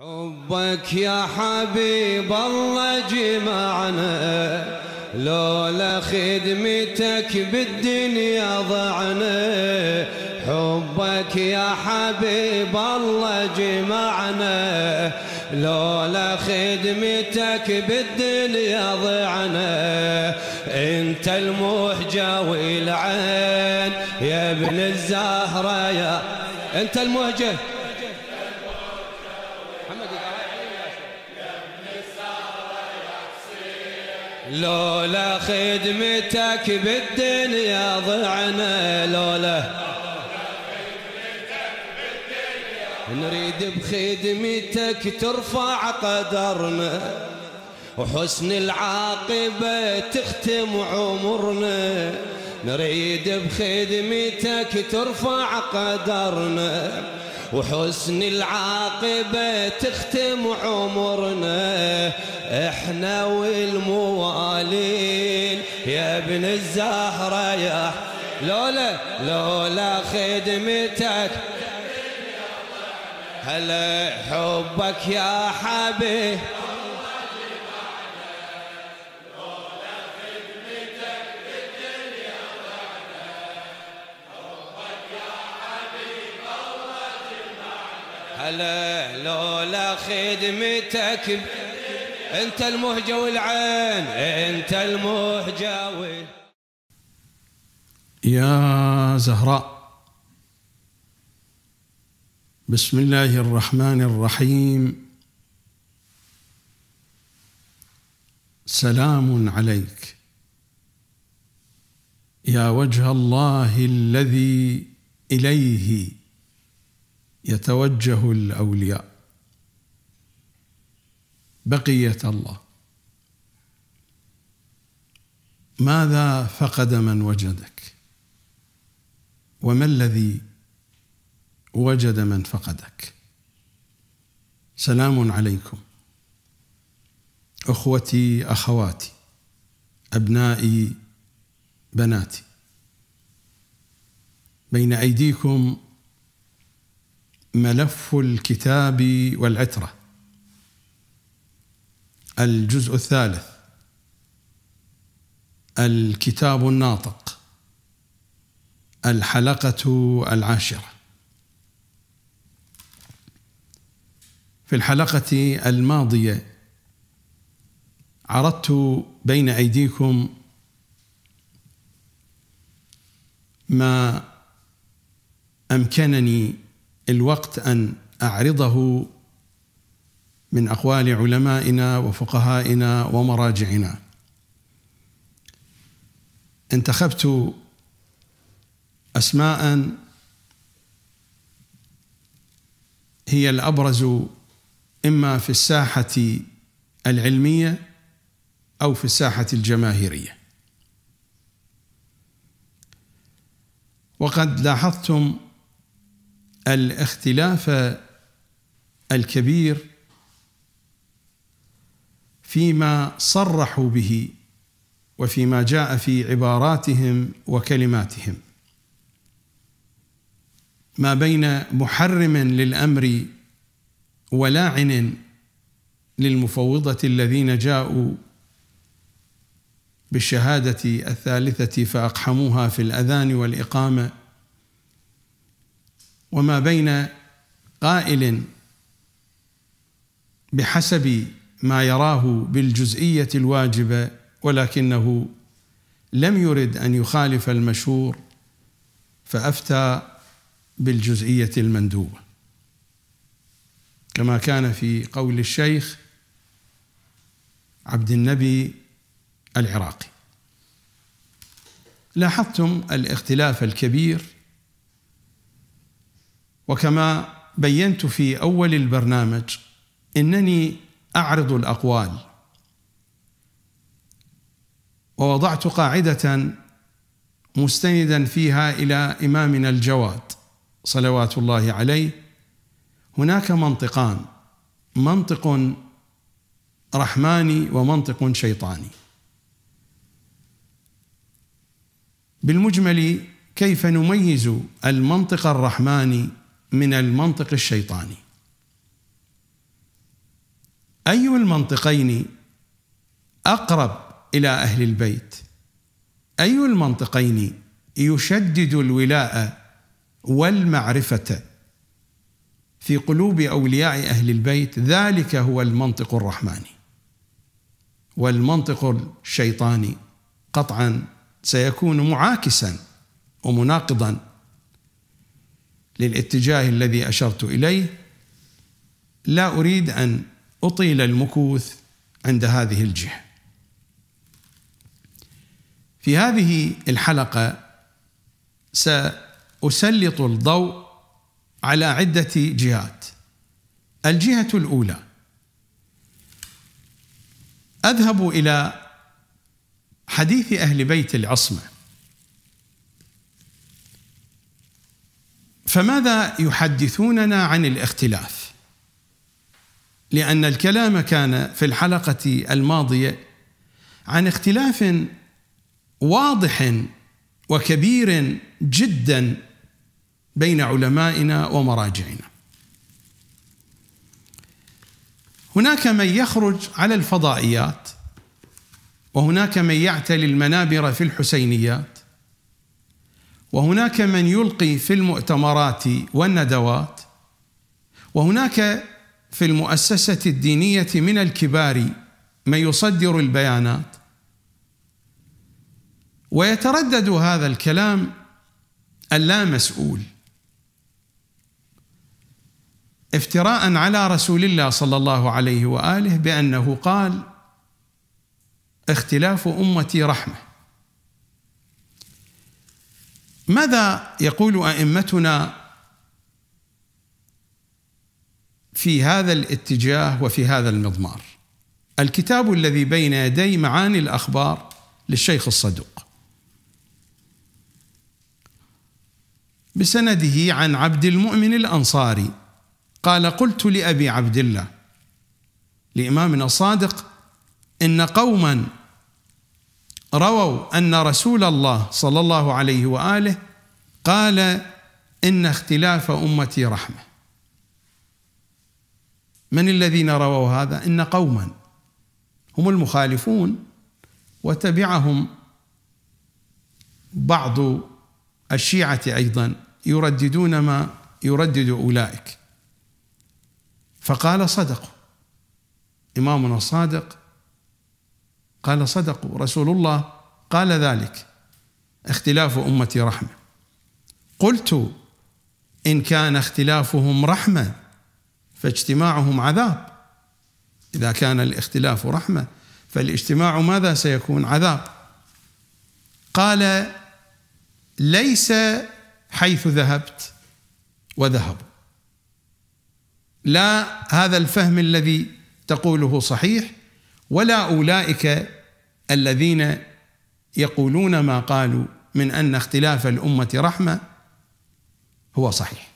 حبك يا حبيب الله جمعنا لولا خدمتك بالدنيا ضعنا حبك يا حبيب الله جمعنا لولا خدمتك بالدنيا ضعنا انت المهجة والعين يا ابن الزهرة يا انت المهجة لولا خدمتك بالدنيا ضعنا لولا نريد بخدمتك ترفع قدرنا وحسن العاقبة تختم عمرنا نريد بخدمتك ترفع قدرنا وحسن العاقبة تختم عمرنا احنا والموالين يا ابن الزهرة يا لولا لولا خدمتك هلا حبك يا حبيب اعلى لولا خدمتك انت المهجة والعين انت المهجة وال... يا زهراء بسم الله الرحمن الرحيم سلام عليك يا وجه الله الذي اليه يتوجه الاولياء بقيه الله ماذا فقد من وجدك وما الذي وجد من فقدك سلام عليكم اخوتي اخواتي ابنائي بناتي بين ايديكم ملف الكتاب والعترة الجزء الثالث الكتاب الناطق الحلقة العاشرة في الحلقة الماضية عرضت بين أيديكم ما أمكنني الوقت ان اعرضه من اقوال علمائنا وفقهائنا ومراجعنا انتخبت اسماء هي الابرز اما في الساحه العلميه او في الساحه الجماهيريه وقد لاحظتم الاختلاف الكبير فيما صرحوا به وفيما جاء في عباراتهم وكلماتهم ما بين محرم للامر ولاعن للمفوضه الذين جاءوا بالشهاده الثالثه فاقحموها في الاذان والاقامه وما بين قائل بحسب ما يراه بالجزئيه الواجبه ولكنه لم يرد ان يخالف المشهور فافتى بالجزئيه المندوبه كما كان في قول الشيخ عبد النبي العراقي لاحظتم الاختلاف الكبير وكما بينت في اول البرنامج انني اعرض الاقوال ووضعت قاعده مستندا فيها الى امامنا الجواد صلوات الله عليه هناك منطقان منطق رحماني ومنطق شيطاني بالمجمل كيف نميز المنطق الرحماني من المنطق الشيطاني اي المنطقين اقرب الى اهل البيت اي المنطقين يشدد الولاء والمعرفه في قلوب اولياء اهل البيت ذلك هو المنطق الرحماني والمنطق الشيطاني قطعا سيكون معاكسا ومناقضا للاتجاه الذي أشرت إليه لا أريد أن أطيل المكوث عند هذه الجهة في هذه الحلقة سأسلط الضوء على عدة جهات الجهة الأولى أذهب إلى حديث أهل بيت العصمة فماذا يحدثوننا عن الاختلاف لان الكلام كان في الحلقه الماضيه عن اختلاف واضح وكبير جدا بين علمائنا ومراجعنا هناك من يخرج على الفضائيات وهناك من يعتلي المنابر في الحسينيات وهناك من يلقي في المؤتمرات والندوات وهناك في المؤسسه الدينيه من الكبار من يصدر البيانات ويتردد هذا الكلام اللامسؤول افتراء على رسول الله صلى الله عليه واله بانه قال اختلاف امتي رحمه ماذا يقول ائمتنا في هذا الاتجاه وفي هذا المضمار الكتاب الذي بين يدي معاني الاخبار للشيخ الصدوق بسنده عن عبد المؤمن الانصاري قال قلت لابي عبد الله لامامنا الصادق ان قوما رووا ان رسول الله صلى الله عليه واله قال ان اختلاف امتي رحمه من الذين رووا هذا ان قوما هم المخالفون وتبعهم بعض الشيعه ايضا يرددون ما يردد اولئك فقال صدقوا امامنا الصادق قال صدقوا رسول الله قال ذلك اختلاف امتي رحمه قلت ان كان اختلافهم رحمه فاجتماعهم عذاب اذا كان الاختلاف رحمه فالاجتماع ماذا سيكون عذاب قال ليس حيث ذهبت وذهبوا لا هذا الفهم الذي تقوله صحيح ولا اولئك الذين يقولون ما قالوا من ان اختلاف الامه رحمه هو صحيح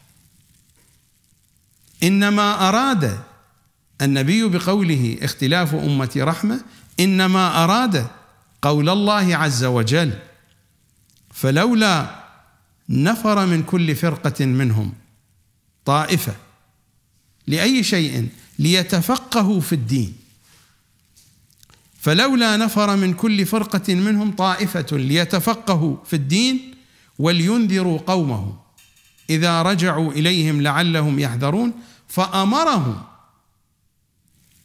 انما اراد النبي بقوله اختلاف امه رحمه انما اراد قول الله عز وجل فلولا نفر من كل فرقه منهم طائفه لاي شيء ليتفقهوا في الدين فلولا نفر من كل فرقة منهم طائفة ليتفقهوا في الدين ولينذروا قومهم إذا رجعوا إليهم لعلهم يحذرون فأمرهم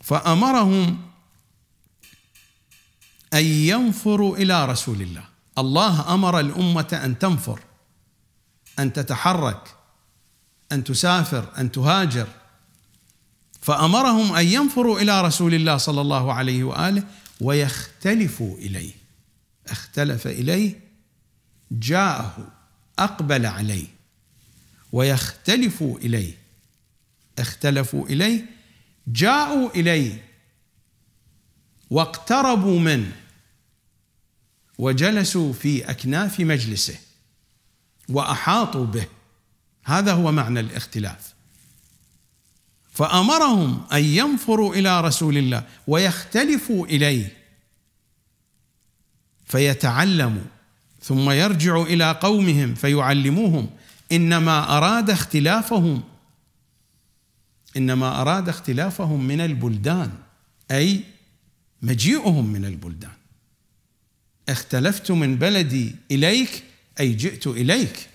فأمرهم أن ينفروا إلى رسول الله الله أمر الأمة أن تنفر أن تتحرك أن تسافر أن تهاجر فأمرهم أن ينفروا إلى رسول الله صلى الله عليه وآله ويختلف إليه اختلف إليه جاءه أقبل عليه ويختلف إليه اختلفوا إليه جاءوا إليه واقتربوا منه وجلسوا في أكناف مجلسه وأحاطوا به هذا هو معنى الاختلاف فامرهم ان ينفروا الى رسول الله ويختلفوا اليه فيتعلموا ثم يرجعوا الى قومهم فيعلموهم انما اراد اختلافهم انما اراد اختلافهم من البلدان اي مجيئهم من البلدان اختلفت من بلدي اليك اي جئت اليك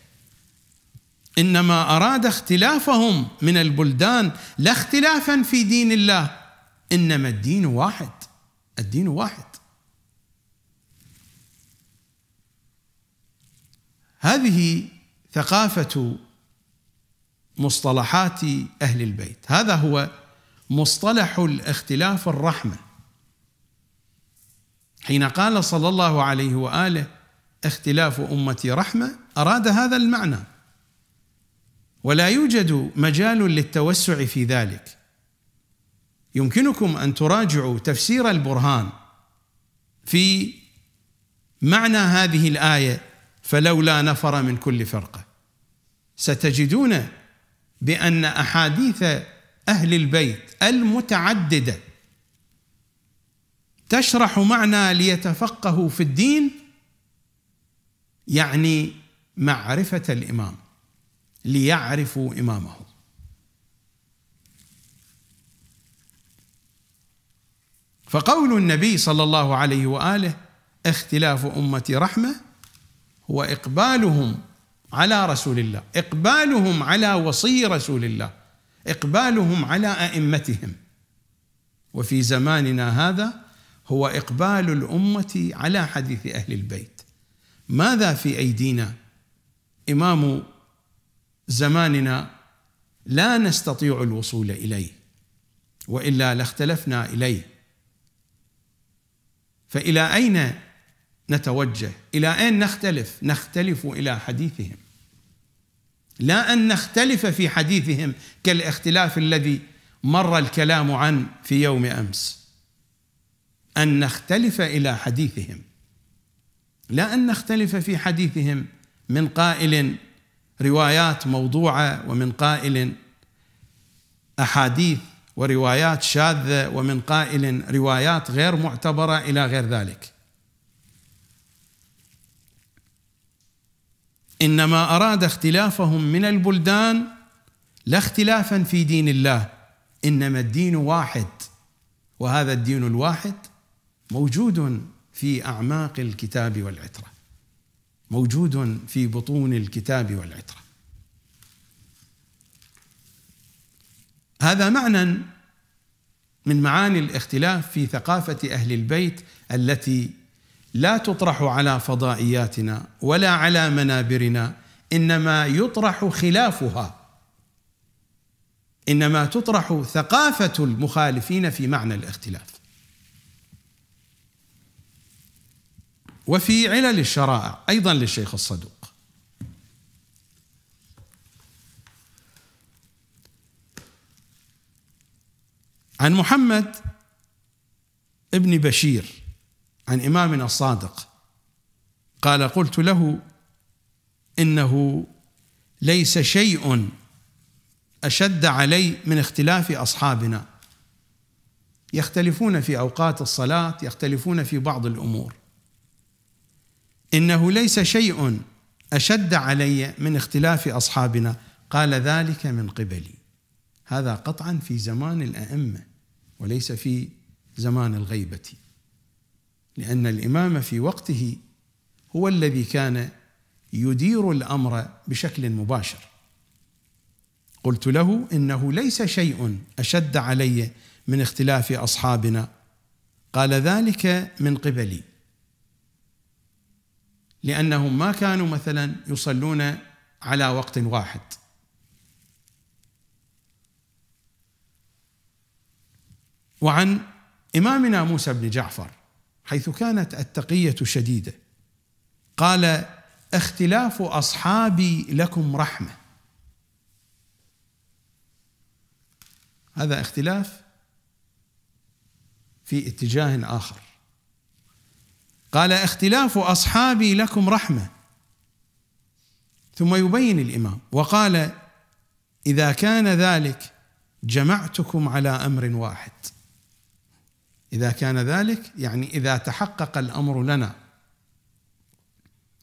انما اراد اختلافهم من البلدان لا اختلافا في دين الله انما الدين واحد الدين واحد هذه ثقافه مصطلحات اهل البيت هذا هو مصطلح الاختلاف الرحمه حين قال صلى الله عليه واله اختلاف امتي رحمه اراد هذا المعنى ولا يوجد مجال للتوسع في ذلك يمكنكم ان تراجعوا تفسير البرهان في معنى هذه الايه فلولا نفر من كل فرقه ستجدون بان احاديث اهل البيت المتعدده تشرح معنى ليتفقهوا في الدين يعني معرفه الامام ليعرفوا إمامه فقول النبي صلى الله عليه واله اختلاف امتي رحمه هو اقبالهم على رسول الله، اقبالهم على وصي رسول الله، اقبالهم على ائمتهم. وفي زماننا هذا هو اقبال الامه على حديث اهل البيت. ماذا في ايدينا؟ امام زماننا لا نستطيع الوصول اليه والا لاختلفنا اليه فالى اين نتوجه الى اين نختلف نختلف الى حديثهم لا ان نختلف في حديثهم كالاختلاف الذي مر الكلام عنه في يوم امس ان نختلف الى حديثهم لا ان نختلف في حديثهم من قائل روايات موضوعه ومن قائل احاديث وروايات شاذه ومن قائل روايات غير معتبره الى غير ذلك. انما اراد اختلافهم من البلدان لا اختلافا في دين الله انما الدين واحد وهذا الدين الواحد موجود في اعماق الكتاب والعتره. موجود في بطون الكتاب والعترة هذا معنى من معاني الاختلاف في ثقافة أهل البيت التي لا تطرح على فضائياتنا ولا على منابرنا انما يطرح خلافها انما تطرح ثقافه المخالفين في معنى الاختلاف وفي علل الشرائع أيضا للشيخ الصدوق عن محمد ابن بشير عن إمامنا الصادق قال قلت له إنه ليس شيء أشد علي من اختلاف أصحابنا يختلفون في أوقات الصلاة يختلفون في بعض الأمور إنه ليس شيء أشد علي من اختلاف أصحابنا قال ذلك من قبلي هذا قطعا في زمان الأئمة وليس في زمان الغيبة لأن الإمام في وقته هو الذي كان يدير الأمر بشكل مباشر قلت له إنه ليس شيء أشد علي من اختلاف أصحابنا قال ذلك من قبلي لأنهم ما كانوا مثلا يصلون على وقت واحد وعن إمامنا موسى بن جعفر حيث كانت التقية شديدة قال اختلاف أصحابي لكم رحمة هذا اختلاف في اتجاه آخر قال اختلاف اصحابي لكم رحمه ثم يبين الامام وقال اذا كان ذلك جمعتكم على امر واحد اذا كان ذلك يعني اذا تحقق الامر لنا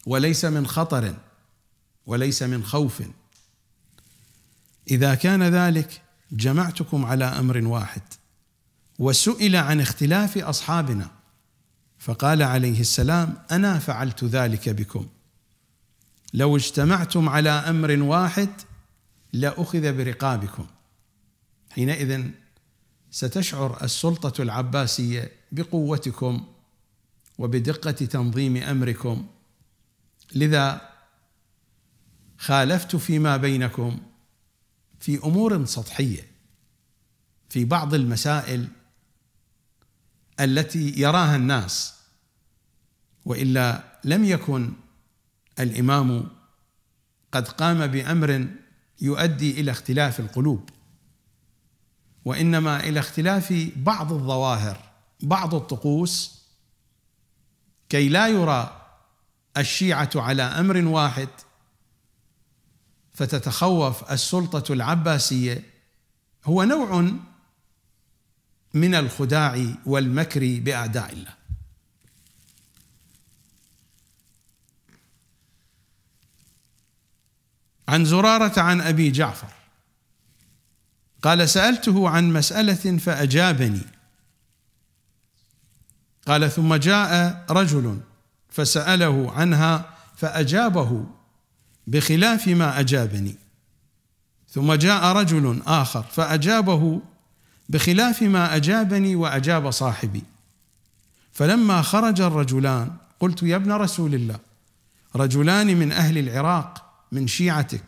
وليس من خطر وليس من خوف اذا كان ذلك جمعتكم على امر واحد وسئل عن اختلاف اصحابنا فقال عليه السلام انا فعلت ذلك بكم لو اجتمعتم على امر واحد لاخذ برقابكم حينئذ ستشعر السلطه العباسيه بقوتكم وبدقه تنظيم امركم لذا خالفت فيما بينكم في امور سطحيه في بعض المسائل التي يراها الناس والا لم يكن الامام قد قام بامر يؤدي الى اختلاف القلوب وانما الى اختلاف بعض الظواهر بعض الطقوس كي لا يرى الشيعه على امر واحد فتتخوف السلطه العباسيه هو نوع من الخداع والمكر باعداء الله عن زرارة عن أبي جعفر قال سألته عن مسألة فأجابني قال ثم جاء رجل فسأله عنها فأجابه بخلاف ما أجابني ثم جاء رجل آخر فأجابه بخلاف ما أجابني وأجاب صاحبي فلما خرج الرجلان قلت يا ابن رسول الله رجلان من أهل العراق من شيعتك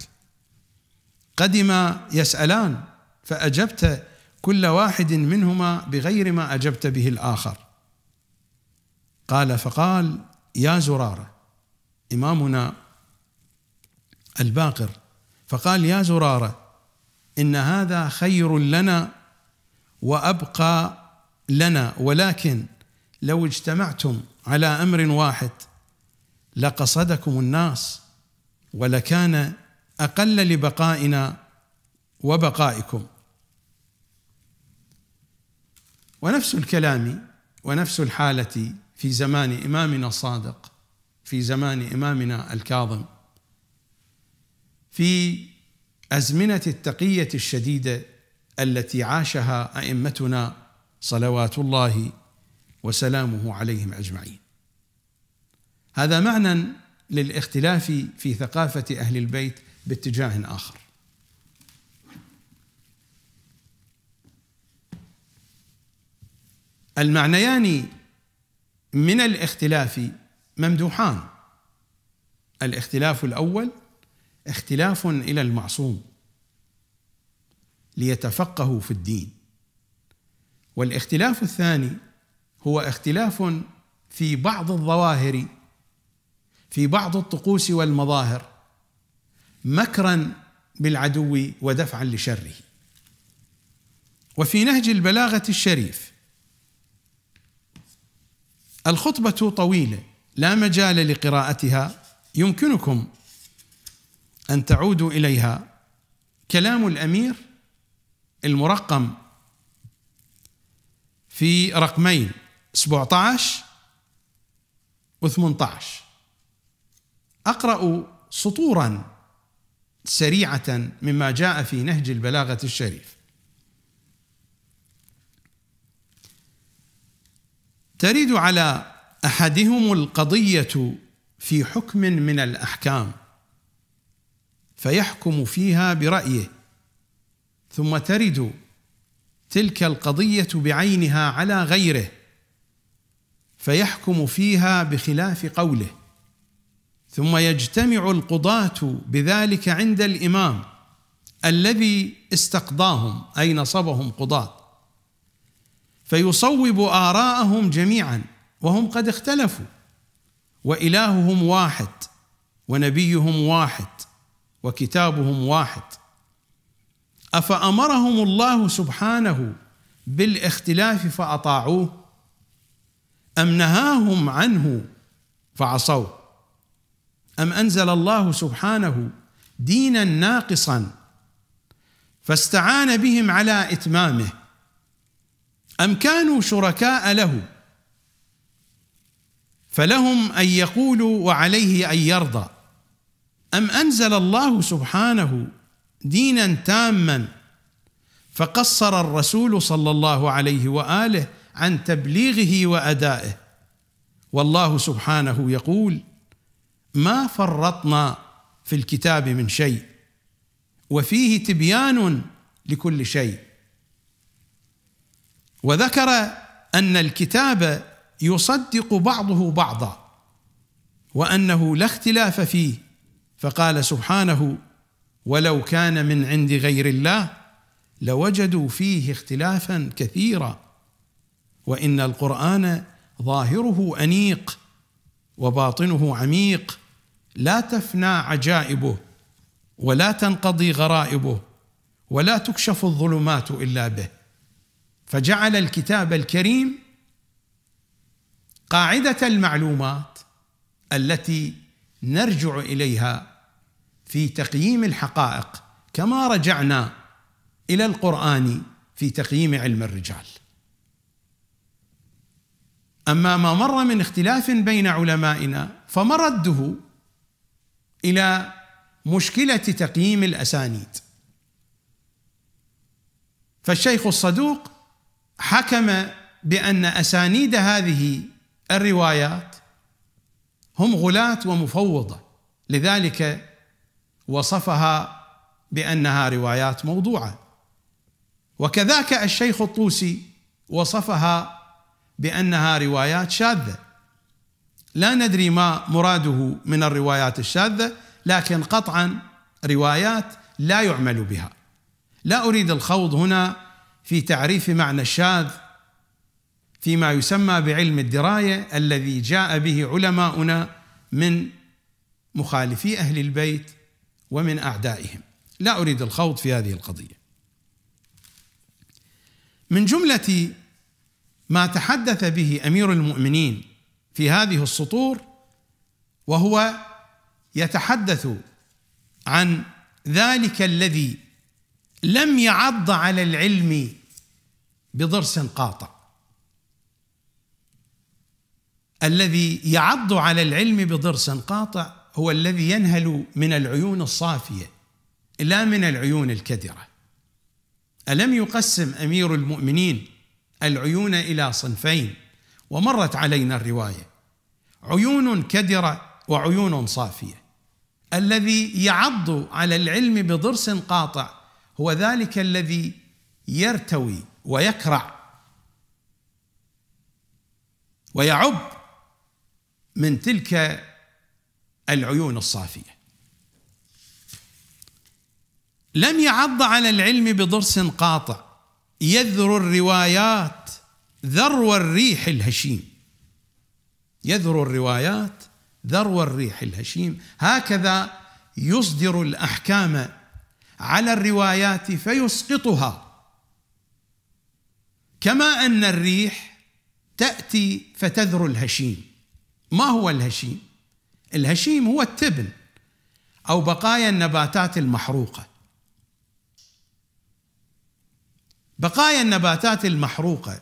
قدم يسألان فأجبت كل واحد منهما بغير ما أجبت به الآخر قال فقال يا زرارة إمامنا الباقر فقال يا زرارة إن هذا خير لنا وأبقى لنا ولكن لو اجتمعتم على أمر واحد لقصدكم الناس ولكان اقل لبقائنا وبقائكم ونفس الكلام ونفس الحاله في زمان امامنا الصادق في زمان امامنا الكاظم في ازمنه التقيه الشديده التي عاشها ائمتنا صلوات الله وسلامه عليهم اجمعين هذا معنى للاختلاف في ثقافه اهل البيت باتجاه اخر المعنيان من الاختلاف ممدوحان الاختلاف الاول اختلاف الى المعصوم ليتفقهوا في الدين والاختلاف الثاني هو اختلاف في بعض الظواهر في بعض الطقوس والمظاهر مكرا بالعدو ودفعا لشره وفي نهج البلاغه الشريف الخطبه طويله لا مجال لقراءتها يمكنكم ان تعودوا اليها كلام الامير المرقم في رقمين 17 و 18 اقرا سطورا سريعه مما جاء في نهج البلاغه الشريف ترد على احدهم القضيه في حكم من الاحكام فيحكم فيها برايه ثم ترد تلك القضيه بعينها على غيره فيحكم فيها بخلاف قوله ثم يجتمع القضاة بذلك عند الإمام الذي استقضاهم أي نصبهم قضاة فيصوب آراءهم جميعا وهم قد اختلفوا وإلههم واحد ونبيهم واحد وكتابهم واحد أفأمرهم الله سبحانه بالاختلاف فأطاعوه أم نهاهم عنه فعصوه أم أنزل الله سبحانه دينا ناقصا فاستعان بهم على إتمامه أم كانوا شركاء له فلهم أن يقولوا وعليه أن يرضى أم أنزل الله سبحانه دينا تاما فقصر الرسول صلى الله عليه واله عن تبليغه وادائه والله سبحانه يقول ما فرطنا في الكتاب من شيء وفيه تبيان لكل شيء وذكر ان الكتاب يصدق بعضه بعضا وانه لا اختلاف فيه فقال سبحانه ولو كان من عند غير الله لوجدوا فيه اختلافا كثيرا وان القران ظاهره انيق وباطنه عميق لا تفنى عجائبه ولا تنقضي غرائبه ولا تكشف الظلمات الا به فجعل الكتاب الكريم قاعده المعلومات التي نرجع اليها في تقييم الحقائق كما رجعنا الى القران في تقييم علم الرجال اما ما مر من اختلاف بين علمائنا فمرده الى مشكله تقييم الاسانيد فالشيخ الصدوق حكم بان اسانيد هذه الروايات هم غلاة ومفوضه لذلك وصفها بانها روايات موضوعه وكذاك الشيخ الطوسي وصفها بانها روايات شاذه لا ندري ما مراده من الروايات الشاذة لكن قطعا روايات لا يعمل بها لا أريد الخوض هنا في تعريف معنى الشاذ فيما يسمى بعلم الدراية الذي جاء به علماؤنا من مخالفي أهل البيت ومن أعدائهم لا أريد الخوض في هذه القضية من جملة ما تحدث به أمير المؤمنين في هذه السطور وهو يتحدث عن ذلك الذي لم يعض على العلم بضرس قاطع الذي يعض على العلم بضرس قاطع هو الذي ينهل من العيون الصافيه لا من العيون الكدره الم يقسم امير المؤمنين العيون الى صنفين ومرت علينا الروايه عيون كدره وعيون صافيه الذي يعض على العلم بضرس قاطع هو ذلك الذي يرتوي ويكرع ويعب من تلك العيون الصافيه لم يعض على العلم بضرس قاطع يذر الروايات ذرو الريح الهشيم يذرو الروايات ذرو الريح الهشيم هكذا يصدر الاحكام على الروايات فيسقطها كما ان الريح تاتي فتذرو الهشيم ما هو الهشيم الهشيم هو التبن او بقايا النباتات المحروقه بقايا النباتات المحروقه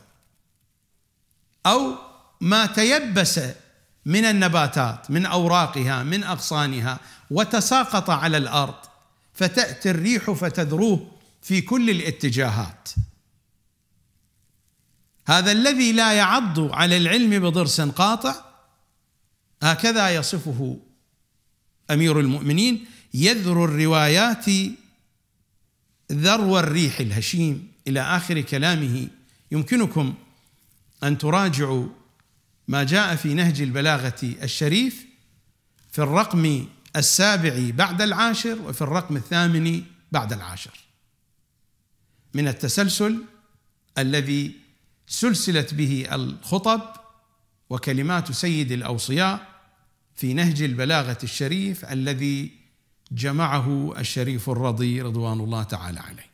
او ما تيبس من النباتات من اوراقها من اغصانها وتساقط على الارض فتاتي الريح فتذروه في كل الاتجاهات هذا الذي لا يعض على العلم بضرس قاطع هكذا يصفه امير المؤمنين يذرو الروايات ذرو الريح الهشيم الى اخر كلامه يمكنكم ان تراجعوا ما جاء في نهج البلاغة الشريف في الرقم السابع بعد العاشر وفي الرقم الثامن بعد العاشر من التسلسل الذي سلسلت به الخطب وكلمات سيد الاوصياء في نهج البلاغه الشريف الذي جمعه الشريف الرضي رضوان الله تعالى عليه.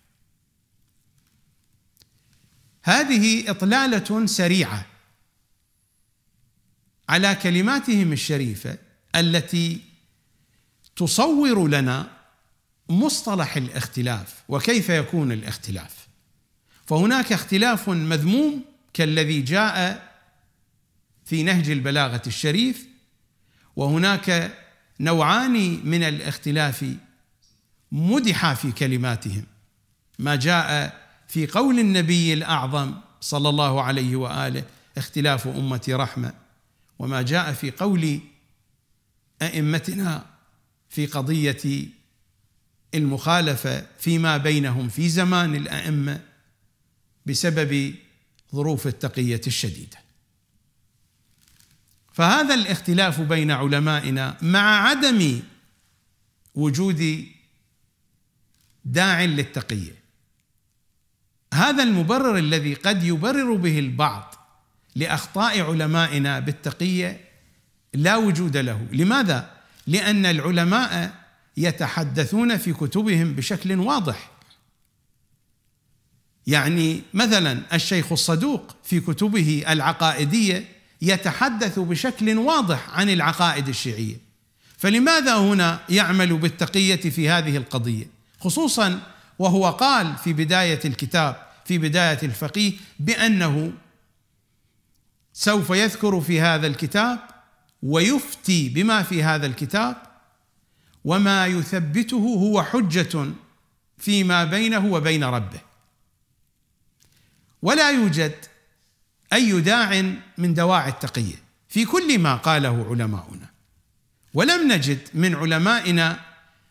هذه اطلاله سريعه على كلماتهم الشريفه التي تصور لنا مصطلح الاختلاف وكيف يكون الاختلاف فهناك اختلاف مذموم كالذي جاء في نهج البلاغه الشريف وهناك نوعان من الاختلاف مدحا في كلماتهم ما جاء في قول النبي الاعظم صلى الله عليه واله اختلاف امتي رحمه وما جاء في قول ائمتنا في قضيه المخالفه فيما بينهم في زمان الائمه بسبب ظروف التقيه الشديده فهذا الاختلاف بين علمائنا مع عدم وجود داع للتقيه هذا المبرر الذي قد يبرر به البعض لاخطاء علمائنا بالتقيه لا وجود له، لماذا؟ لان العلماء يتحدثون في كتبهم بشكل واضح. يعني مثلا الشيخ الصدوق في كتبه العقائديه يتحدث بشكل واضح عن العقائد الشيعيه. فلماذا هنا يعمل بالتقيه في هذه القضيه؟ خصوصا وهو قال في بدايه الكتاب في بدايه الفقيه بانه سوف يذكر في هذا الكتاب ويفتي بما في هذا الكتاب وما يثبته هو حجة فيما بينه وبين ربه ولا يوجد أي داع من دواعي التقية في كل ما قاله علماؤنا ولم نجد من علمائنا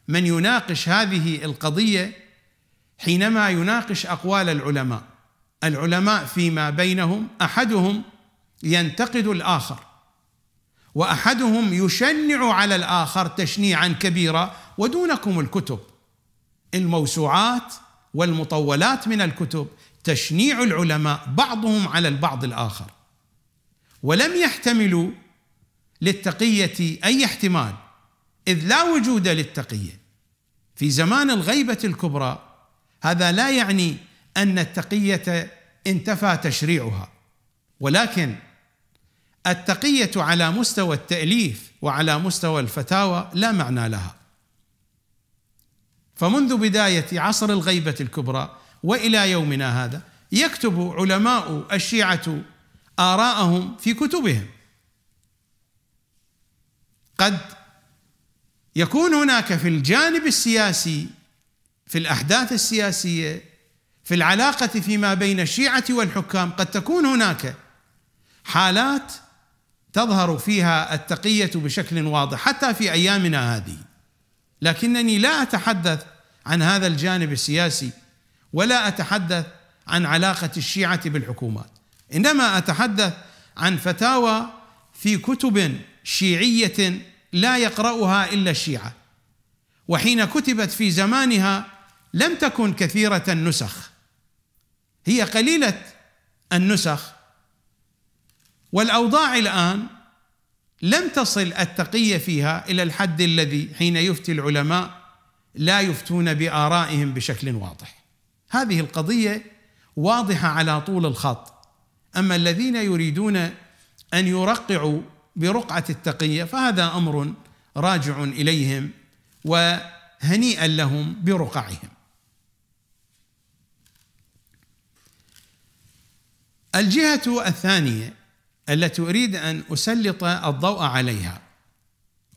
من يناقش هذه القضية حينما يناقش أقوال العلماء العلماء فيما بينهم أحدهم ينتقد الاخر واحدهم يشنع على الاخر تشنيعا كبيرا ودونكم الكتب الموسوعات والمطولات من الكتب تشنيع العلماء بعضهم على البعض الاخر ولم يحتملوا للتقيه اي احتمال اذ لا وجود للتقيه في زمان الغيبه الكبرى هذا لا يعني ان التقيه انتفى تشريعها ولكن التقيه على مستوى التاليف وعلى مستوى الفتاوى لا معنى لها فمنذ بدايه عصر الغيبه الكبرى والى يومنا هذا يكتب علماء الشيعه آراءهم في كتبهم قد يكون هناك في الجانب السياسي في الأحداث السياسية في العلاقة فيما بين الشيعة والحكام قد تكون هناك حالات تظهر فيها التقيه بشكل واضح حتى في ايامنا هذه لكنني لا اتحدث عن هذا الجانب السياسي ولا اتحدث عن علاقه الشيعه بالحكومات انما اتحدث عن فتاوى في كتب شيعيه لا يقراها الا الشيعه وحين كتبت في زمانها لم تكن كثيره النسخ هي قليله النسخ والاوضاع الان لم تصل التقيه فيها الى الحد الذي حين يفتي العلماء لا يفتون بارائهم بشكل واضح هذه القضيه واضحه على طول الخط اما الذين يريدون ان يرقعوا برقعه التقيه فهذا امر راجع اليهم وهنيئا لهم برقعهم الجهه الثانيه التي أريد أن أسلط الضوء عليها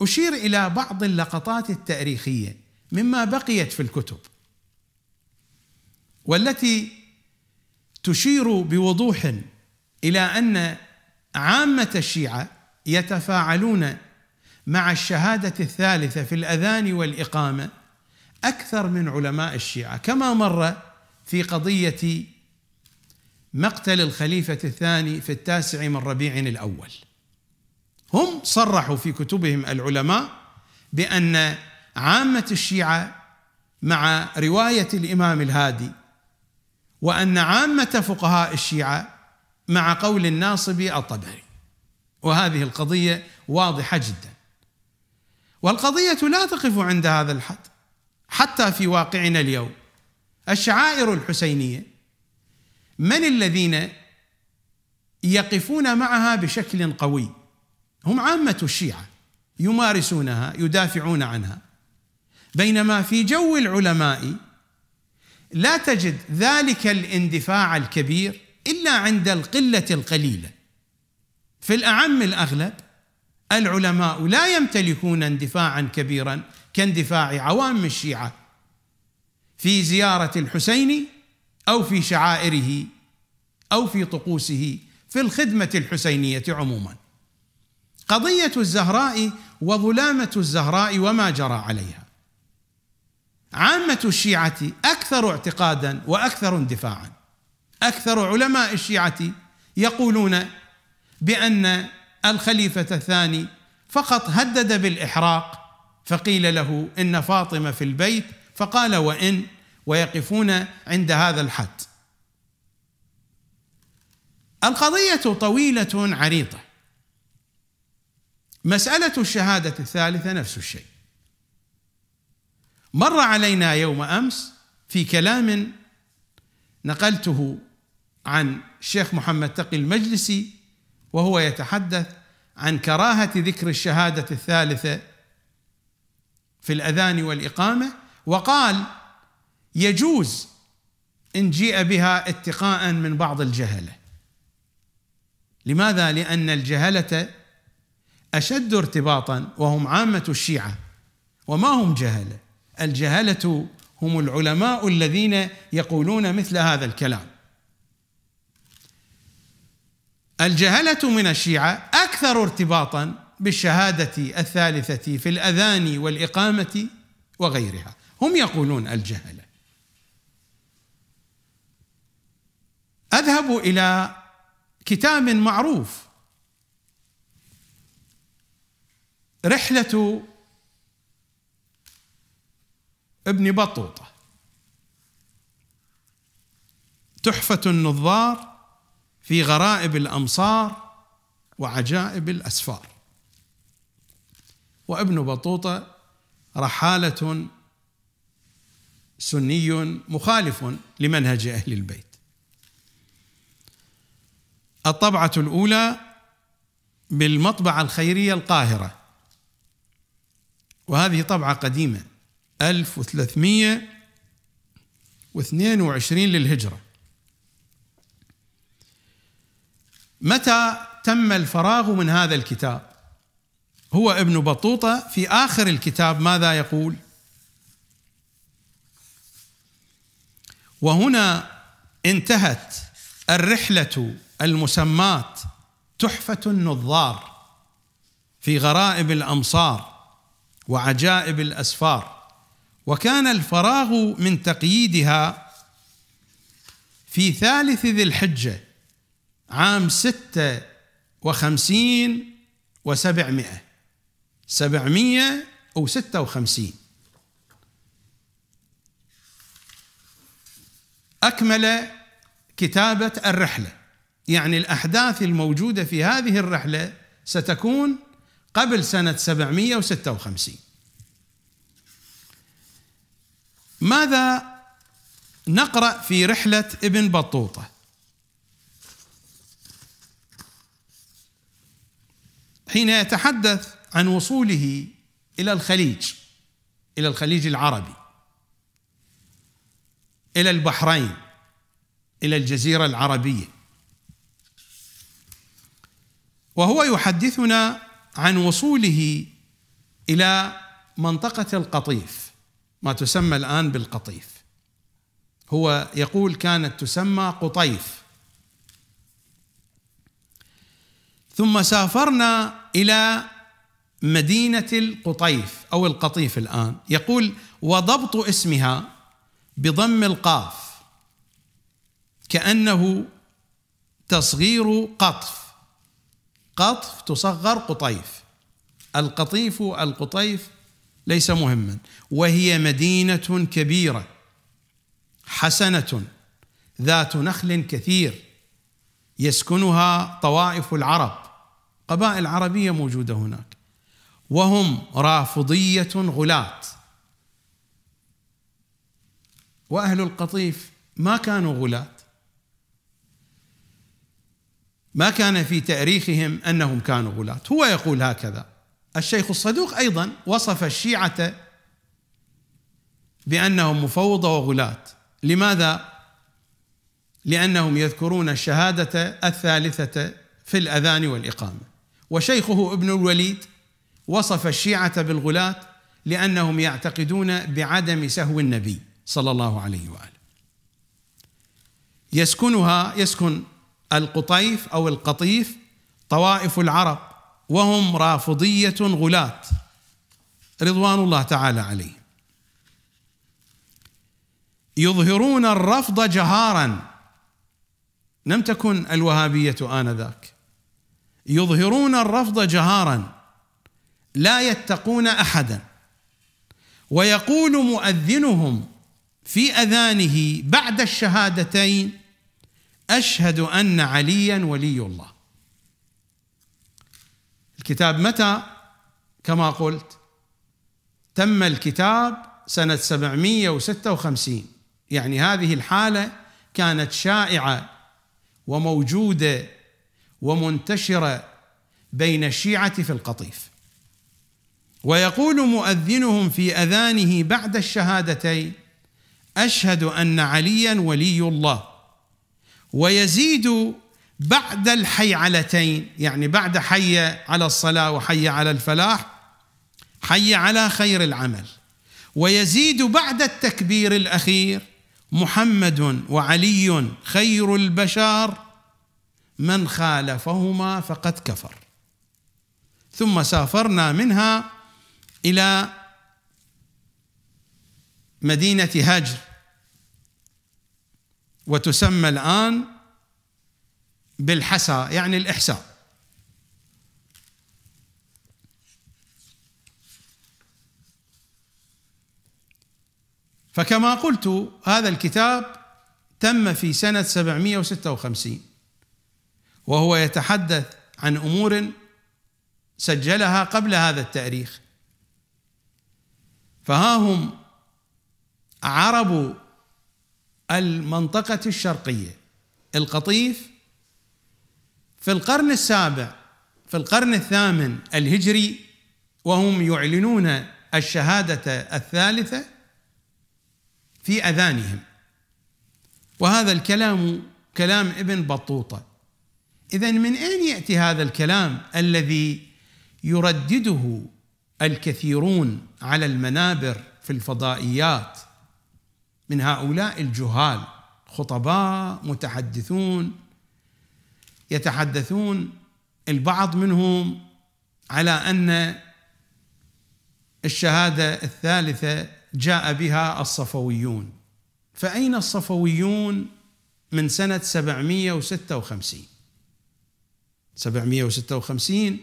أشير إلى بعض اللقطات التاريخية مما بقيت في الكتب والتي تشير بوضوح إلى أن عامة الشيعة يتفاعلون مع الشهادة الثالثة في الأذان والإقامة أكثر من علماء الشيعة كما مر في قضية مقتل الخليفة الثاني في التاسع من ربيع الأول هم صرحوا في كتبهم العلماء بأن عامة الشيعة مع رواية الإمام الهادي وأن عامة فقهاء الشيعة مع قول الناصبي الطبري وهذه القضية واضحة جدا والقضية لا تقف عند هذا الحد حتى في واقعنا اليوم الشعائر الحسينيه من الذين يقفون معها بشكل قوي هم عامه الشيعه يمارسونها يدافعون عنها بينما في جو العلماء لا تجد ذلك الاندفاع الكبير الا عند القله القليله في الاعم الاغلب العلماء لا يمتلكون اندفاعا كبيرا كاندفاع عوام الشيعه في زياره الحسين او في شعائره او في طقوسه في الخدمه الحسينيه عموما قضيه الزهراء وظلامه الزهراء وما جرى عليها عامه الشيعه اكثر اعتقادا واكثر اندفاعا اكثر علماء الشيعه يقولون بان الخليفه الثاني فقط هدد بالاحراق فقيل له ان فاطمه في البيت فقال وان ويقفون عند هذا الحد القضيه طويله عريضه مساله الشهاده الثالثه نفس الشيء مر علينا يوم امس في كلام نقلته عن الشيخ محمد تقي المجلسي وهو يتحدث عن كراهه ذكر الشهاده الثالثه في الاذان والاقامه وقال يجوز ان جيء بها اتقاء من بعض الجهله لماذا لان الجهله اشد ارتباطا وهم عامه الشيعه وما هم جهله الجهله هم العلماء الذين يقولون مثل هذا الكلام الجهله من الشيعه اكثر ارتباطا بالشهاده الثالثه في الاذان والاقامه وغيرها هم يقولون الجهله اذهب الى كتاب معروف رحله ابن بطوطه تحفه النظار في غرائب الامصار وعجائب الاسفار وابن بطوطه رحاله سني مخالف لمنهج اهل البيت الطبعة الأولى بالمطبعة الخيرية القاهرة وهذه طبعة قديمة 1322 للهجرة متى تم الفراغ من هذا الكتاب هو ابن بطوطة في آخر الكتاب ماذا يقول وهنا انتهت الرحلة المسمات تحفة النظار في غرائب الأمصار وعجائب الأسفار وكان الفراغ من تقييدها في ثالث ذي الحجة عام ستة وخمسين وسبعمائة سبعمية أو ستة وخمسين أكمل كتابة الرحلة يعني الأحداث الموجودة في هذه الرحلة ستكون قبل سنة 756 ماذا نقرأ في رحلة ابن بطوطة حين يتحدث عن وصوله إلى الخليج إلى الخليج العربي إلى البحرين إلى الجزيرة العربية وهو يحدثنا عن وصوله الى منطقه القطيف ما تسمى الان بالقطيف هو يقول كانت تسمى قطيف ثم سافرنا الى مدينه القطيف او القطيف الان يقول وضبط اسمها بضم القاف كانه تصغير قطف قطف تصغر قطيف القطيف القطيف ليس مهما وهي مدينة كبيرة حسنة ذات نخل كثير يسكنها طوائف العرب قبائل عربية موجودة هناك وهم رافضية غلاة وأهل القطيف ما كانوا غلاة ما كان في تاريخهم انهم كانوا غلاة هو يقول هكذا الشيخ الصدوق ايضا وصف الشيعه بانهم مفوضه وغلاة لماذا لانهم يذكرون الشهاده الثالثه في الاذان والاقامه وشيخه ابن الوليد وصف الشيعه بالغلاة لانهم يعتقدون بعدم سهو النبي صلى الله عليه واله يسكنها يسكن القطيف أو القطيف طوائف العرب وهم رافضية غلاة رضوان الله تعالى عليه يظهرون الرفض جهارا لم تكن الوهابية آنذاك يظهرون الرفض جهارا لا يتقون أحدا ويقول مؤذنهم في أذانه بعد الشهادتين أشهد أن عليا ولي الله الكتاب متى كما قلت تم الكتاب سنة 756 يعني هذه الحالة كانت شائعة وموجودة ومنتشرة بين الشيعة في القطيف ويقول مؤذنهم في أذانه بعد الشهادتين أشهد أن عليا ولي الله ويزيد بعد الحيعلتين يعني بعد حي على الصلاة وحي على الفلاح حي على خير العمل ويزيد بعد التكبير الأخير محمد وعلي خير البشر من خالفهما فقد كفر ثم سافرنا منها إلى مدينة هجر وتسمى الآن بالحسا يعني الإحساء فكما قلت هذا الكتاب تم في سنة 756 وهو يتحدث عن أمور سجلها قبل هذا التاريخ فها هم عرب المنطقة الشرقية القطيف في القرن السابع في القرن الثامن الهجري وهم يعلنون الشهادة الثالثة في أذانهم وهذا الكلام كلام ابن بطوطة إذا من أين يأتي هذا الكلام الذي يردده الكثيرون على المنابر في الفضائيات من هؤلاء الجهال خطباء متحدثون يتحدثون البعض منهم على ان الشهاده الثالثه جاء بها الصفويون فاين الصفويون من سنه 756 756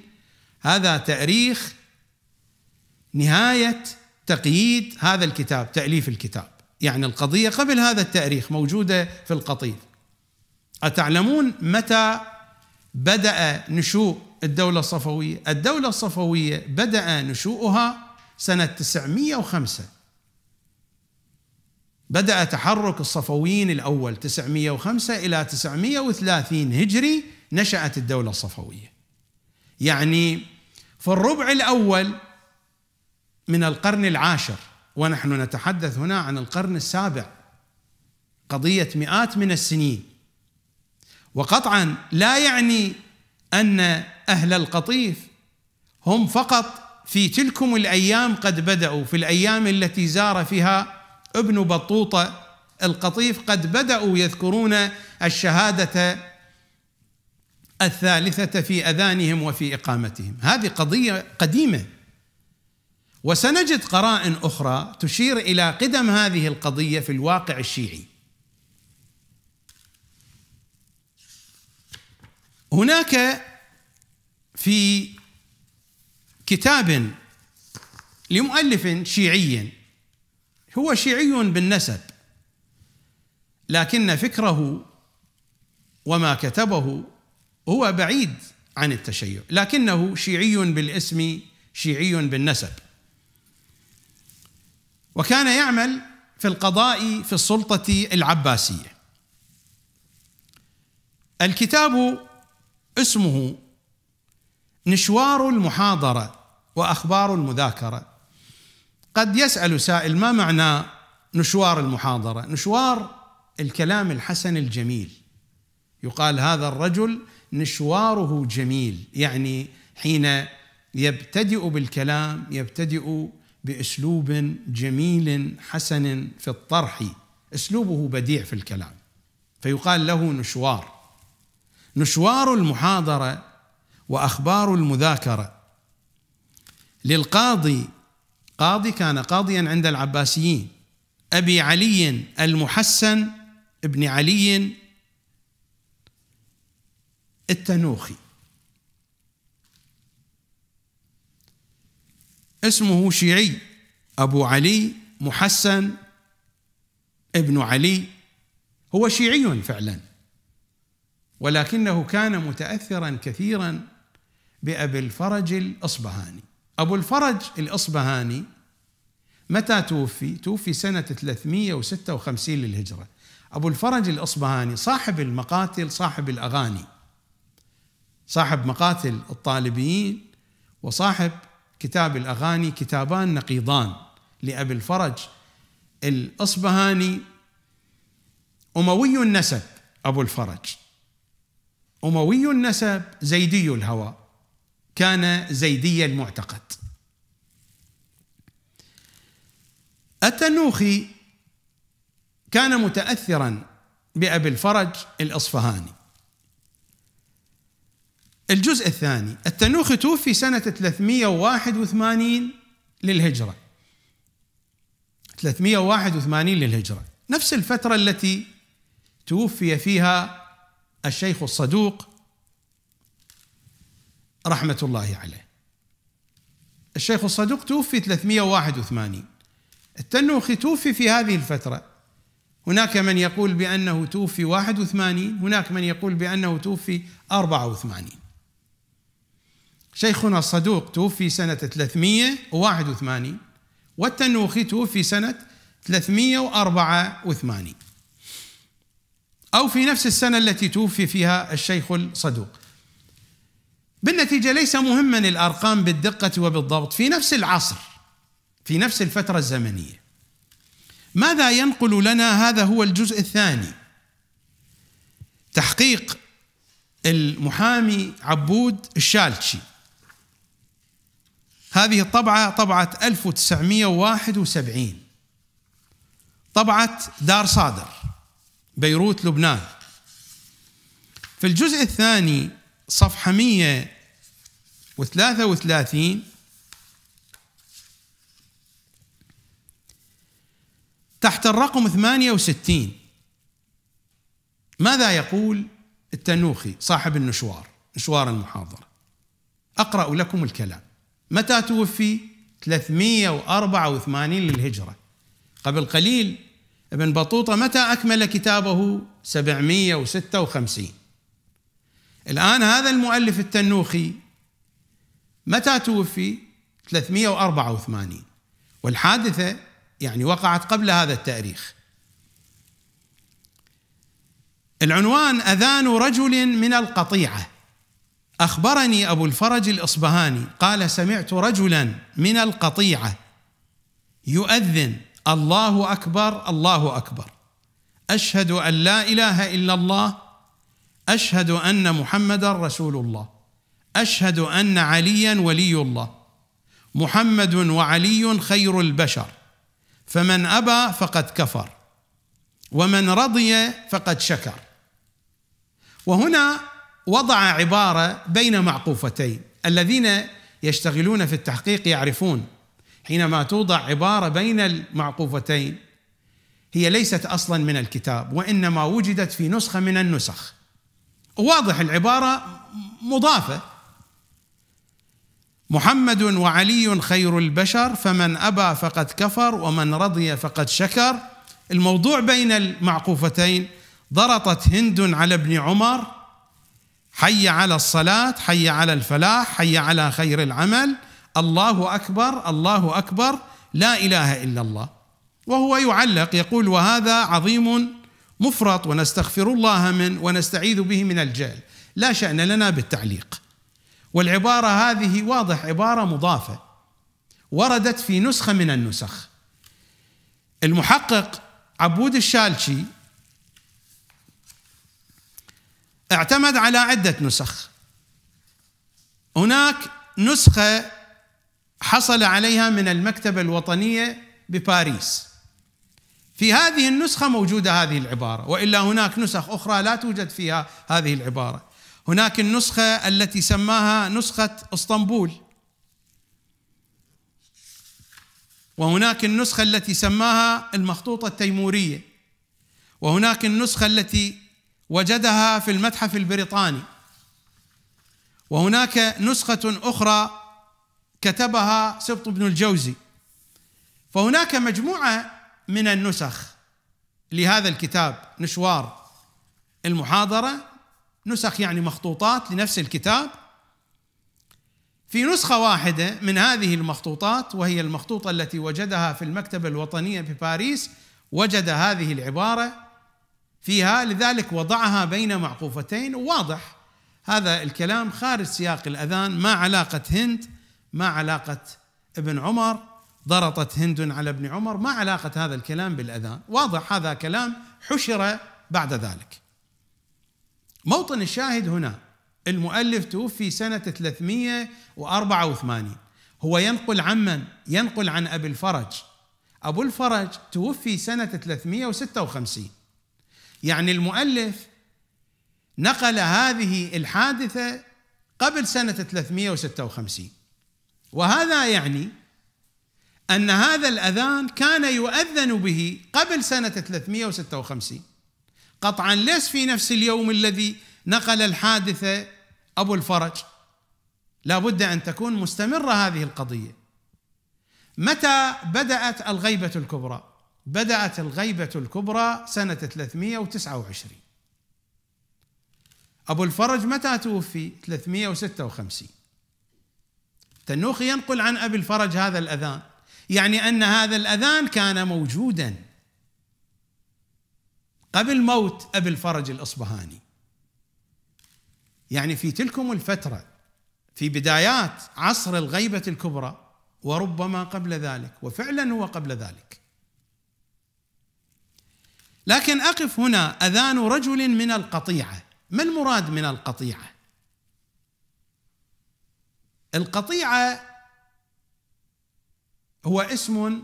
هذا تاريخ نهايه تقييد هذا الكتاب تاليف الكتاب يعني القضية قبل هذا التاريخ موجودة في القطيف أتعلمون متى بدأ نشوء الدولة الصفوية الدولة الصفوية بدأ نشوءها سنة 905 بدأ تحرك الصفويين الأول 905 إلى 930 هجري نشأت الدولة الصفوية يعني في الربع الأول من القرن العاشر ونحن نتحدث هنا عن القرن السابع قضيه مئات من السنين وقطعا لا يعني ان اهل القطيف هم فقط في تلكم الايام قد بداوا في الايام التي زار فيها ابن بطوطه القطيف قد بداوا يذكرون الشهاده الثالثه في اذانهم وفي اقامتهم هذه قضيه قديمه وسنجد قرائن اخرى تشير الى قدم هذه القضيه في الواقع الشيعي هناك في كتاب لمؤلف شيعي هو شيعي بالنسب لكن فكره وما كتبه هو بعيد عن التشيع لكنه شيعي بالاسم شيعي بالنسب وكان يعمل في القضاء في السلطة العباسية الكتاب اسمه نشوار المحاضرة وأخبار المذاكرة قد يسأل سائل ما معنى نشوار المحاضرة نشوار الكلام الحسن الجميل يقال هذا الرجل نشواره جميل يعني حين يبتدئ بالكلام يبتدئ باسلوب جميل حسن في الطرح اسلوبه بديع في الكلام فيقال له نشوار نشوار المحاضره واخبار المذاكره للقاضي قاضي كان قاضيا عند العباسيين ابي علي المحسن ابن علي التنوخي اسمه شيعي أبو علي محسن ابن علي هو شيعي فعلا ولكنه كان متأثرا كثيرا بأبي الفرج الأصبهاني أبو الفرج الأصبهاني متى توفي؟ توفي سنة 356 للهجرة أبو الفرج الأصبهاني صاحب المقاتل صاحب الأغاني صاحب مقاتل الطالبيين وصاحب كتاب الأغاني كتابان نقيضان لأبي الفرج الأصبهاني أموي النسب أبو الفرج أموي النسب زيدي الهوى كان زيدي المعتقد التنوخي كان متأثرا بأبي الفرج الأصفهاني الجزء الثاني التنوخ توفي سنة 381 للهجرة 381 للهجرة نفس الفترة التي توفي فيها الشيخ الصدوق رحمة الله عليه الشيخ الصدوق توفي 381 التنوخي توفي في هذه الفترة هناك من يقول بأنه توفي 81 هناك من يقول بأنه توفي 84 شيخنا الصدوق توفي سنة 381 والتنوخي توفي سنة 384 أو في نفس السنة التي توفي فيها الشيخ الصدوق بالنتيجة ليس مهما الأرقام بالدقة وبالضبط في نفس العصر في نفس الفترة الزمنية ماذا ينقل لنا هذا هو الجزء الثاني تحقيق المحامي عبود الشالشي هذه الطبعة طبعة 1971 طبعة دار صادر بيروت لبنان في الجزء الثاني صفحة 133 تحت الرقم 68 ماذا يقول التنوخي صاحب النشوار نشوار المحاضرة أقرأ لكم الكلام متى توفي 384 للهجرة قبل قليل ابن بطوطة متى أكمل كتابه 756 الآن هذا المؤلف التنوخي متى توفي 384 والحادثة يعني وقعت قبل هذا التاريخ العنوان أذان رجل من القطيعة اخبرني ابو الفرج الاصبهاني قال سمعت رجلا من القطيعه يؤذن الله اكبر الله اكبر اشهد ان لا اله الا الله اشهد ان محمدا رسول الله اشهد ان عليا ولي الله محمد وعلي خير البشر فمن ابى فقد كفر ومن رضي فقد شكر وهنا وضع عباره بين معقوفتين الذين يشتغلون في التحقيق يعرفون حينما توضع عباره بين المعقوفتين هي ليست اصلا من الكتاب وانما وجدت في نسخه من النسخ واضح العباره مضافه محمد وعلي خير البشر فمن ابى فقد كفر ومن رضي فقد شكر الموضوع بين المعقوفتين ضرطت هند على ابن عمر حي على الصلاة حي على الفلاح حي على خير العمل الله أكبر الله أكبر لا إله إلا الله وهو يعلق يقول وهذا عظيم مفرط ونستغفر الله من ونستعيذ به من الجهل لا شأن لنا بالتعليق والعبارة هذه واضح عبارة مضافة وردت في نسخة من النسخ المحقق عبود الشالشي اعتمد على عدة نسخ هناك نسخة حصل عليها من المكتبة الوطنية بباريس في هذه النسخة موجودة هذه العبارة وإلا هناك نسخ أخرى لا توجد فيها هذه العبارة هناك النسخة التي سماها نسخة اسطنبول وهناك النسخة التي سماها المخطوطة التيمورية وهناك النسخة التي وجدها في المتحف البريطاني وهناك نسخة أخرى كتبها سبط بن الجوزي فهناك مجموعة من النسخ لهذا الكتاب نشوار المحاضرة نسخ يعني مخطوطات لنفس الكتاب في نسخة واحدة من هذه المخطوطات وهي المخطوطة التي وجدها في المكتبة الوطنية في باريس وجد هذه العبارة فيها لذلك وضعها بين معقوفتين واضح هذا الكلام خارج سياق الأذان ما علاقة هند ما علاقة ابن عمر ضرطت هند على ابن عمر ما علاقة هذا الكلام بالأذان واضح هذا كلام حشر بعد ذلك موطن الشاهد هنا المؤلف توفي سنة 384 هو ينقل عن من؟ ينقل عن أبي الفرج أبو الفرج توفي سنة 356 يعني المؤلف نقل هذه الحادثة قبل سنة 356 وهذا يعني أن هذا الأذان كان يؤذن به قبل سنة 356 قطعا ليس في نفس اليوم الذي نقل الحادثة أبو الفرج لا بد أن تكون مستمرة هذه القضية متى بدأت الغيبة الكبرى بدأت الغيبة الكبرى سنة 329 أبو الفرج متى توفي 356 تنوخ ينقل عن أبي الفرج هذا الأذان يعني أن هذا الأذان كان موجودا قبل موت أبي الفرج الأصبهاني يعني في تلكم الفترة في بدايات عصر الغيبة الكبرى وربما قبل ذلك وفعلا هو قبل ذلك لكن اقف هنا اذان رجل من القطيعه ما المراد من القطيعه القطيعه هو اسم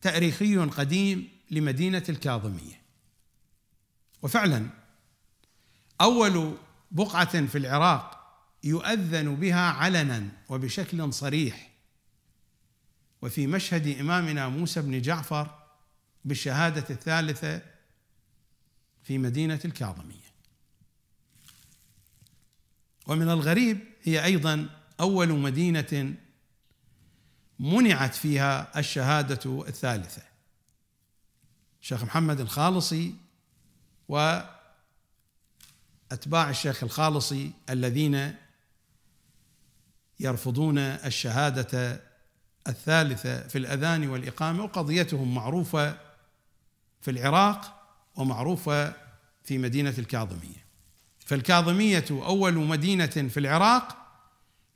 تاريخي قديم لمدينه الكاظميه وفعلا اول بقعه في العراق يؤذن بها علنا وبشكل صريح وفي مشهد امامنا موسى بن جعفر بالشهادة الثالثة في مدينة الكاظمية ومن الغريب هي أيضا أول مدينة منعت فيها الشهادة الثالثة الشيخ محمد الخالصي وأتباع الشيخ الخالصي الذين يرفضون الشهادة الثالثة في الأذان والإقامة وقضيتهم معروفة في العراق ومعروفة في مدينة الكاظمية فالكاظمية أول مدينة في العراق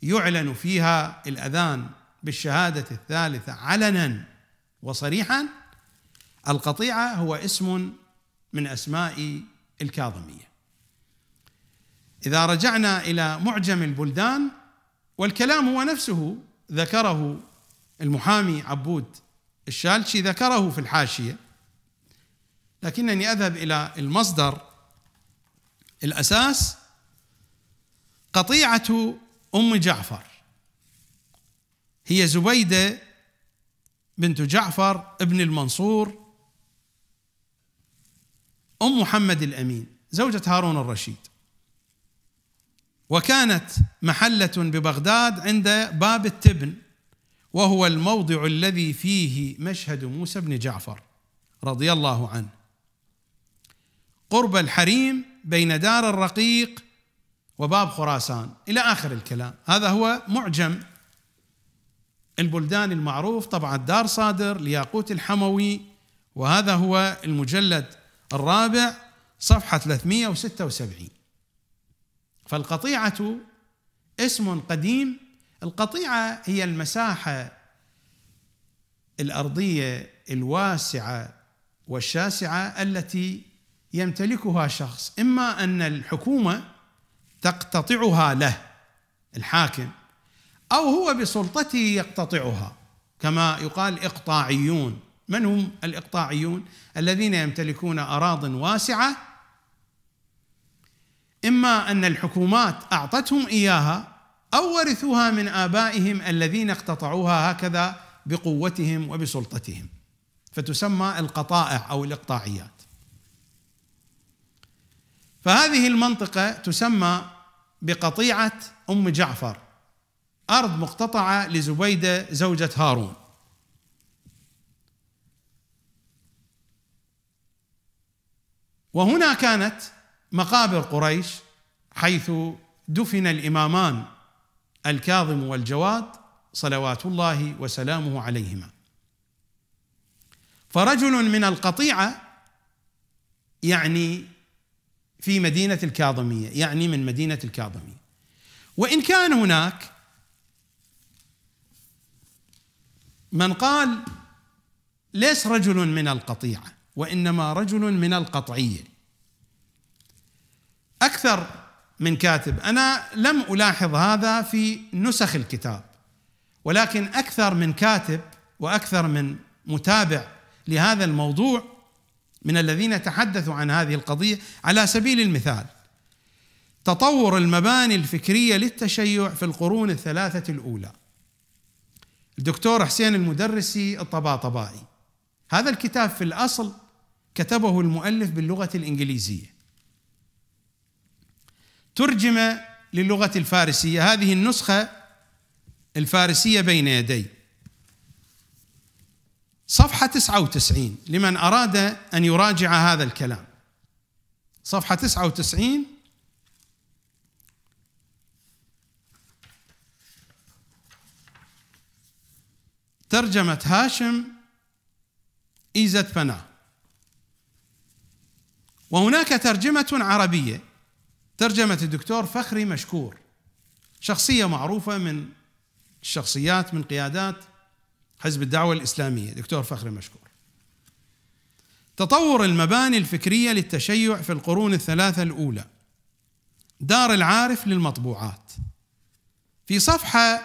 يعلن فيها الأذان بالشهادة الثالثة علنا وصريحا القطيعة هو اسم من أسماء الكاظمية إذا رجعنا إلى معجم البلدان والكلام هو نفسه ذكره المحامي عبود الشالشي ذكره في الحاشية لكنني اذهب الى المصدر الاساس قطيعه ام جعفر هي زبيده بنت جعفر ابن المنصور ام محمد الامين زوجة هارون الرشيد وكانت محلة ببغداد عند باب التبن وهو الموضع الذي فيه مشهد موسى بن جعفر رضي الله عنه قرب الحريم بين دار الرقيق وباب خراسان الى اخر الكلام هذا هو معجم البلدان المعروف طبعا دار صادر لياقوت الحموي وهذا هو المجلد الرابع صفحه 376 فالقطيعه اسم قديم القطيعه هي المساحه الارضيه الواسعه والشاسعه التي يمتلكها شخص اما ان الحكومه تقتطعها له الحاكم او هو بسلطته يقتطعها كما يقال اقطاعيون من هم الاقطاعيون الذين يمتلكون اراض واسعه اما ان الحكومات اعطتهم اياها او ورثوها من ابائهم الذين اقتطعوها هكذا بقوتهم وبسلطتهم فتسمى القطائع او الاقطاعيات فهذه المنطقة تسمى بقطيعة أم جعفر أرض مقتطعة لزبيدة زوجة هارون وهنا كانت مقابر قريش حيث دفن الإمامان الكاظم والجواد صلوات الله وسلامه عليهما فرجل من القطيعة يعني في مدينة الكاظمية يعني من مدينة الكاظمية وإن كان هناك من قال ليس رجل من القطيعة وإنما رجل من القطعية أكثر من كاتب أنا لم ألاحظ هذا في نسخ الكتاب ولكن أكثر من كاتب وأكثر من متابع لهذا الموضوع من الذين تحدثوا عن هذه القضيه على سبيل المثال تطور المباني الفكريه للتشيع في القرون الثلاثه الاولى الدكتور حسين المدرسي الطباطبائي هذا الكتاب في الاصل كتبه المؤلف باللغه الانجليزيه ترجم للغه الفارسيه هذه النسخه الفارسيه بين يدي صفحة 99 لمن أراد أن يراجع هذا الكلام صفحة 99 ترجمة هاشم إيزت فنا وهناك ترجمة عربية ترجمة الدكتور فخري مشكور شخصية معروفة من الشخصيات من قيادات حزب الدعوة الإسلامية دكتور فخري مشكور تطور المباني الفكرية للتشيع في القرون الثلاثة الأولى دار العارف للمطبوعات في صفحة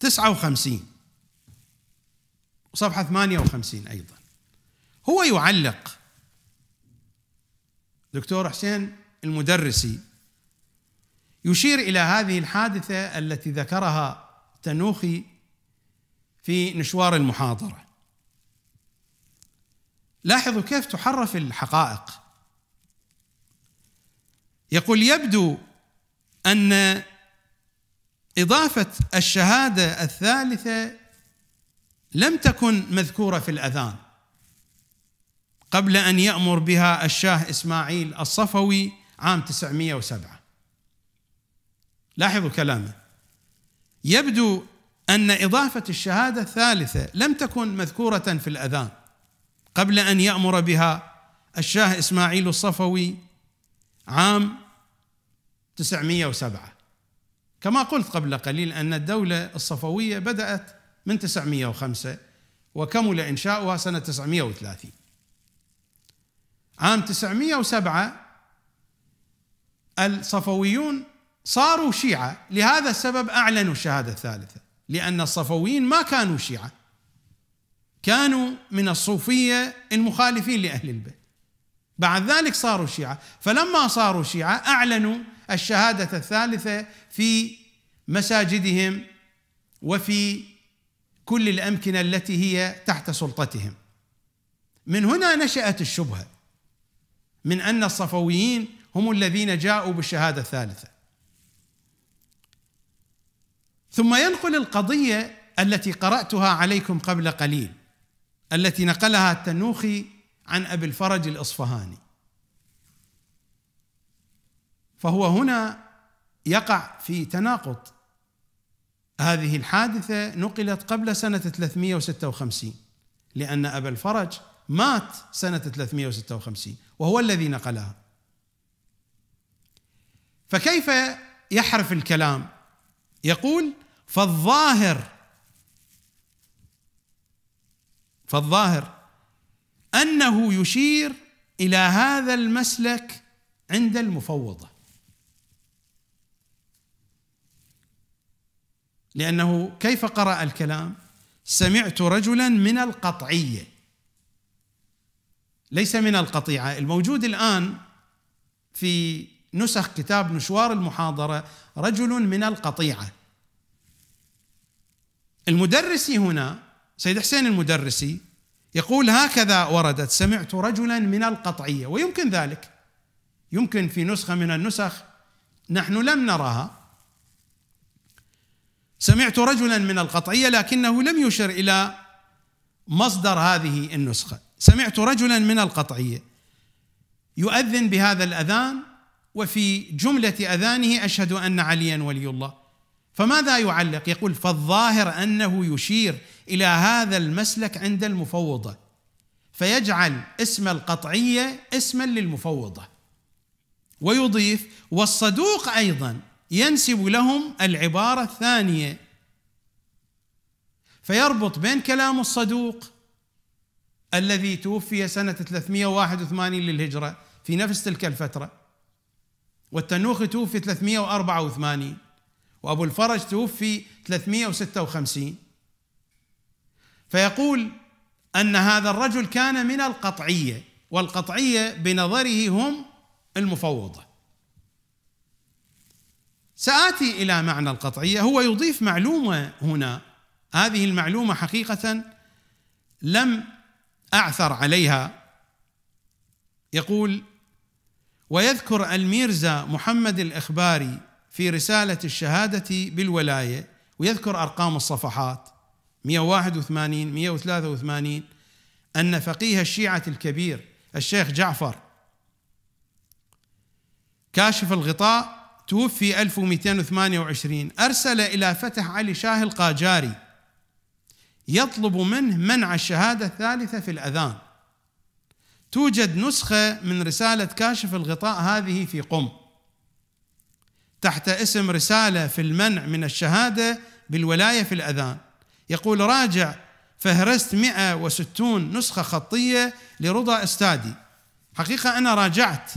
59 وصفحة 58 أيضا هو يعلق دكتور حسين المدرسي يشير إلى هذه الحادثة التي ذكرها تنوخي في نشوار المحاضره لاحظوا كيف تحرف الحقائق يقول يبدو ان اضافه الشهاده الثالثه لم تكن مذكوره في الاذان قبل ان يامر بها الشاه اسماعيل الصفوي عام 907 لاحظوا كلامه يبدو ان اضافه الشهاده الثالثه لم تكن مذكوره في الاذان قبل ان يامر بها الشاه اسماعيل الصفوي عام 907 كما قلت قبل قليل ان الدوله الصفويه بدات من 905 وكمل انشاؤها سنه 930 عام 907 الصفويون صاروا شيعة لهذا السبب أعلنوا الشهادة الثالثة لأن الصفويين ما كانوا شيعة كانوا من الصوفية المخالفين لأهل البيت بعد ذلك صاروا شيعة فلما صاروا شيعة أعلنوا الشهادة الثالثة في مساجدهم وفي كل الأمكنة التي هي تحت سلطتهم من هنا نشأت الشبهة من أن الصفويين هم الذين جاءوا بالشهادة الثالثة ثم ينقل القضيه التي قراتها عليكم قبل قليل التي نقلها التنوخي عن ابي الفرج الاصفهاني فهو هنا يقع في تناقض هذه الحادثه نقلت قبل سنه 356 لان ابا الفرج مات سنه 356 وهو الذي نقلها فكيف يحرف الكلام يقول فالظاهر فالظاهر انه يشير الى هذا المسلك عند المفوضه لانه كيف قرا الكلام سمعت رجلا من القطعيه ليس من القطيعه الموجود الان في نسخ كتاب مشوار المحاضره رجل من القطيعه المدرسي هنا سيد حسين المدرسي يقول هكذا وردت سمعت رجلا من القطعيه ويمكن ذلك يمكن في نسخه من النسخ نحن لم نراها سمعت رجلا من القطعيه لكنه لم يشر الى مصدر هذه النسخه سمعت رجلا من القطعيه يؤذن بهذا الاذان وفي جمله اذانه اشهد ان عليا ولي الله فماذا يعلق؟ يقول فالظاهر انه يشير الى هذا المسلك عند المفوضه فيجعل اسم القطعيه اسما للمفوضه ويضيف والصدوق ايضا ينسب لهم العباره الثانيه فيربط بين كلام الصدوق الذي توفي سنه 381 للهجره في نفس تلك الفتره والتنوخي توفي 384 وأبو الفرج توفي 356 فيقول أن هذا الرجل كان من القطعية والقطعية بنظره هم المفوضة سآتي إلى معنى القطعية هو يضيف معلومة هنا هذه المعلومة حقيقة لم أعثر عليها يقول ويذكر الميرزا محمد الإخباري في رسالة الشهادة بالولاية ويذكر أرقام الصفحات 181 183 أن فقيه الشيعة الكبير الشيخ جعفر كاشف الغطاء توفي 1228 أرسل إلى فتح علي شاه القاجاري يطلب منه منع الشهادة الثالثة في الأذان توجد نسخة من رسالة كاشف الغطاء هذه في قم تحت اسم رساله في المنع من الشهاده بالولايه في الاذان يقول راجع فهرست 160 نسخه خطيه لرضا استادي حقيقه انا راجعت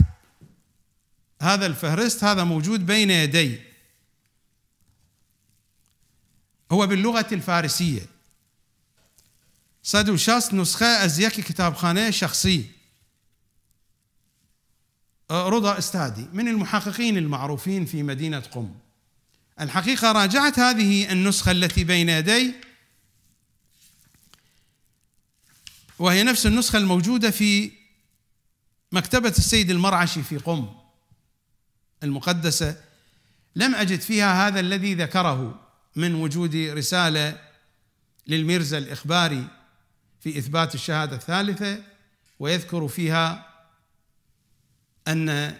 هذا الفهرست هذا موجود بين يدي هو باللغه الفارسيه صدو شاس نسخه ازيك خانية شخصي آه، رضا استادي من المحققين المعروفين في مدينة قم الحقيقة راجعت هذه النسخة التي بين يدي وهي نفس النسخة الموجودة في مكتبة السيد المرعشي في قم المقدسة لم أجد فيها هذا الذي ذكره من وجود رسالة للميرزا الإخباري في إثبات الشهادة الثالثة ويذكر فيها ان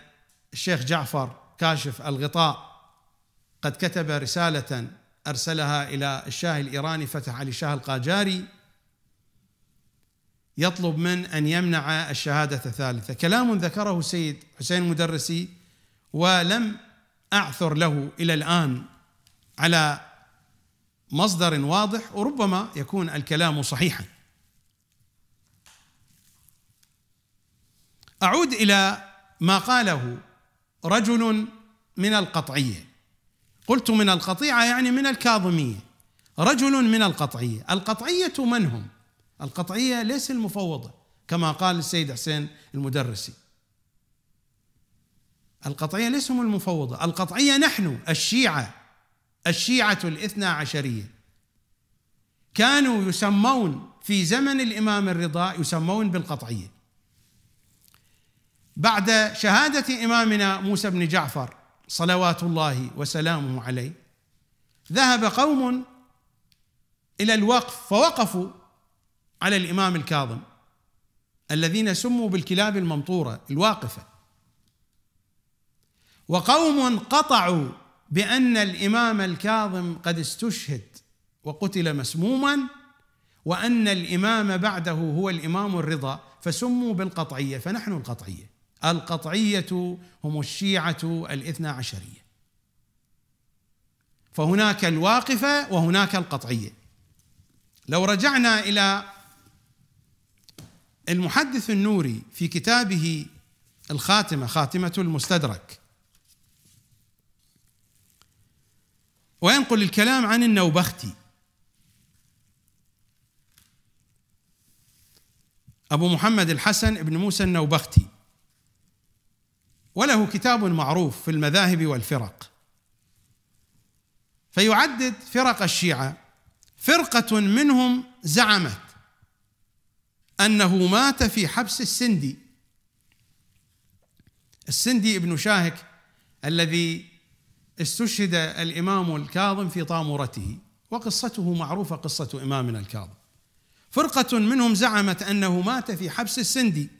الشيخ جعفر كاشف الغطاء قد كتب رساله ارسلها الى الشاه الايراني فتح علي شاه القاجاري يطلب من ان يمنع الشهاده الثالثه، كلام ذكره السيد حسين المدرسي ولم اعثر له الى الان على مصدر واضح وربما يكون الكلام صحيحا. اعود الى ما قاله رجل من القطعيه قلت من القطيعه يعني من الكاظميه رجل من القطعيه القطعيه من هم القطعيه ليس المفوضه كما قال السيد حسين المدرسي القطعيه ليس هم المفوضه القطعيه نحن الشيعه الشيعه الاثنا عشريه كانوا يسمون في زمن الامام الرضا يسمون بالقطعيه بعد شهاده امامنا موسى بن جعفر صلوات الله وسلامه عليه ذهب قوم الى الوقف فوقفوا على الامام الكاظم الذين سموا بالكلاب الممطوره الواقفه وقوم قطعوا بان الامام الكاظم قد استشهد وقتل مسموما وان الامام بعده هو الامام الرضا فسموا بالقطعيه فنحن القطعيه القطعية هم الشيعة الاثنى عشرية فهناك الواقفة وهناك القطعية لو رجعنا إلى المحدث النوري في كتابه الخاتمة خاتمة المستدرك وينقل الكلام عن النوبختي أبو محمد الحسن بن موسى النوبختي وله كتاب معروف في المذاهب والفرق فيعدد فرق الشيعه فرقه منهم زعمت انه مات في حبس السندي السندي ابن شاهك الذي استشهد الامام الكاظم في طامورته وقصته معروفه قصه امامنا الكاظم فرقه منهم زعمت انه مات في حبس السندي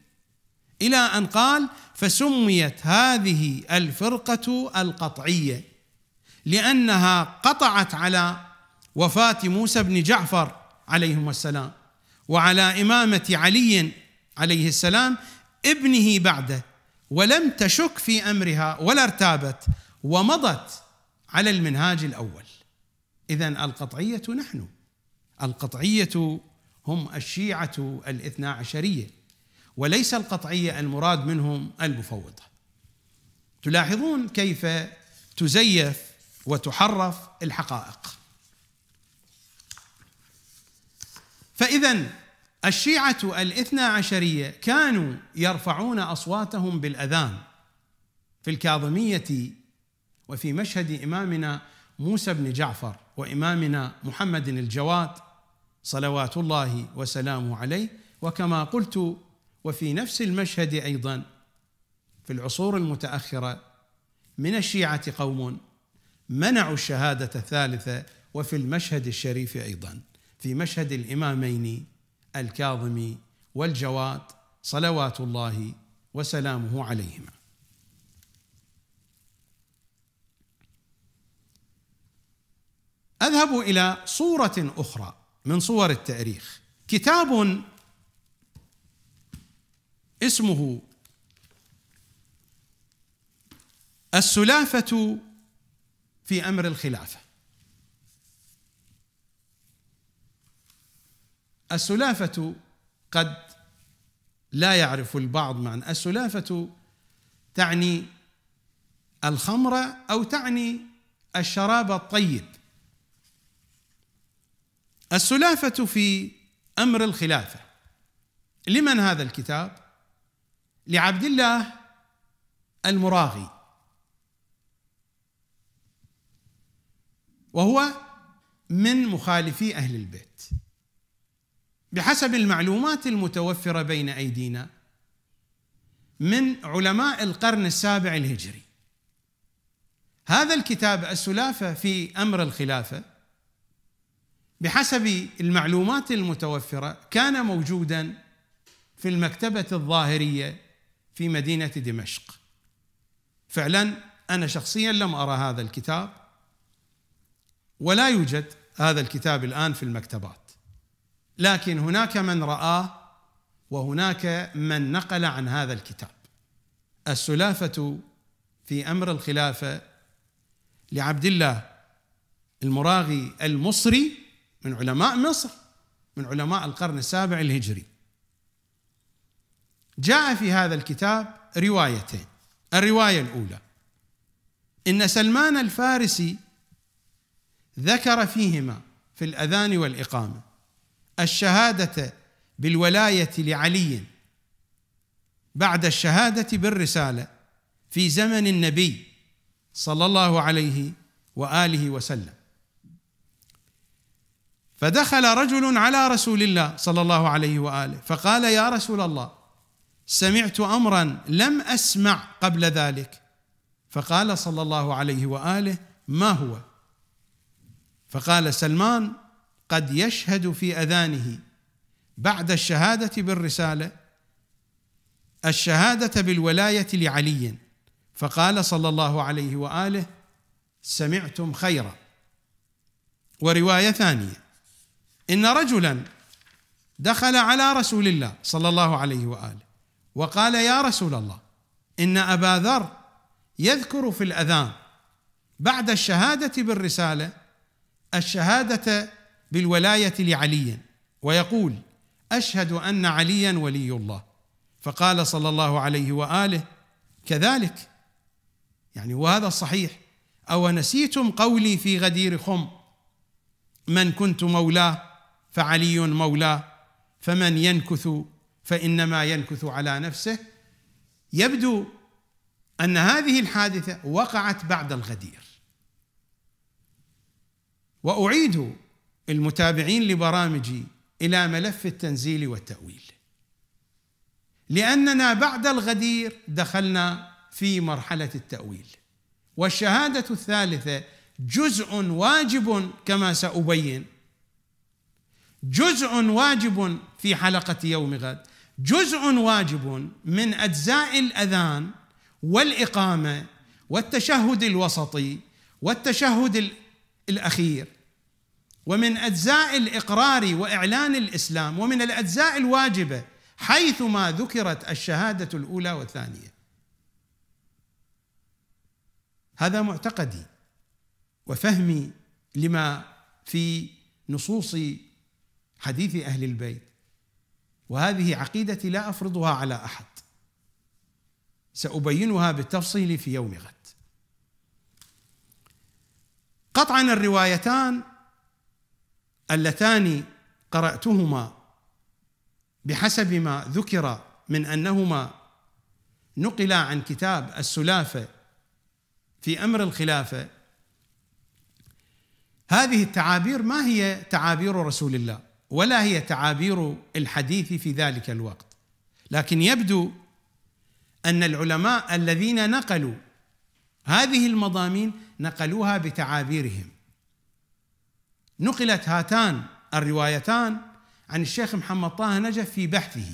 إلى أن قال فسميت هذه الفرقة القطعية لأنها قطعت على وفاة موسى بن جعفر عليهم السلام وعلى إمامة علي عليه السلام ابنه بعده ولم تشك في أمرها ولا ارتابت ومضت على المنهاج الأول إذا القطعية نحن القطعية هم الشيعة الاثنا عشرية وليس القطعية المراد منهم المفوضة تلاحظون كيف تزيف وتحرف الحقائق فإذا الشيعة الاثنا عشرية كانوا يرفعون أصواتهم بالأذان في الكاظمية وفي مشهد إمامنا موسى بن جعفر وإمامنا محمد الجواد صلوات الله وسلامه عليه وكما قلت وفي نفس المشهد ايضا في العصور المتاخره من الشيعه قوم منعوا الشهاده الثالثه وفي المشهد الشريف ايضا في مشهد الامامين الكاظم والجواد صلوات الله وسلامه عليهما اذهب الى صوره اخرى من صور التاريخ كتاب اسمه السلافة في أمر الخلافة السلافة قد لا يعرف البعض معنى السلافة تعني الخمر أو تعني الشراب الطيب السلافة في أمر الخلافة لمن هذا الكتاب؟ لعبد الله المراغي وهو من مخالفي اهل البيت بحسب المعلومات المتوفره بين ايدينا من علماء القرن السابع الهجري هذا الكتاب السلافه في امر الخلافه بحسب المعلومات المتوفره كان موجودا في المكتبه الظاهريه في مدينه دمشق فعلا انا شخصيا لم ارى هذا الكتاب ولا يوجد هذا الكتاب الان في المكتبات لكن هناك من راه وهناك من نقل عن هذا الكتاب السلافه في امر الخلافه لعبد الله المراغي المصري من علماء مصر من علماء القرن السابع الهجري جاء في هذا الكتاب روايتين الروايه الاولى ان سلمان الفارسي ذكر فيهما في الاذان والاقامه الشهاده بالولايه لعلي بعد الشهاده بالرساله في زمن النبي صلى الله عليه واله وسلم فدخل رجل على رسول الله صلى الله عليه واله فقال يا رسول الله سمعت امرا لم اسمع قبل ذلك فقال صلى الله عليه واله ما هو فقال سلمان قد يشهد في اذانه بعد الشهاده بالرساله الشهاده بالولايه لعلي فقال صلى الله عليه واله سمعتم خيرا وروايه ثانيه ان رجلا دخل على رسول الله صلى الله عليه واله وقال يا رسول الله ان ابا ذر يذكر في الاذان بعد الشهاده بالرساله الشهاده بالولايه لعلي ويقول اشهد ان عليا ولي الله فقال صلى الله عليه واله كذلك يعني وهذا الصحيح او نسيتم قولي في غدير خم من كنت مولاه فعلي مولاه فمن ينكث فانما ينكث على نفسه يبدو ان هذه الحادثه وقعت بعد الغدير واعيد المتابعين لبرامجي الى ملف التنزيل والتاويل لاننا بعد الغدير دخلنا في مرحله التاويل والشهاده الثالثه جزء واجب كما سابين جزء واجب في حلقه يوم غد جزء واجب من اجزاء الاذان والاقامه والتشهد الوسطي والتشهد الاخير ومن اجزاء الاقرار واعلان الاسلام ومن الاجزاء الواجبه حيثما ذكرت الشهاده الاولى والثانيه هذا معتقدي وفهمي لما في نصوص حديث اهل البيت وهذه عقيدتي لا افرضها على احد سابينها بالتفصيل في يوم غد قطعا الروايتان اللتان قراتهما بحسب ما ذكر من انهما نقلا عن كتاب السلافه في امر الخلافه هذه التعابير ما هي تعابير رسول الله ولا هي تعابير الحديث في ذلك الوقت لكن يبدو ان العلماء الذين نقلوا هذه المضامين نقلوها بتعابيرهم نقلت هاتان الروايتان عن الشيخ محمد طه نجف في بحثه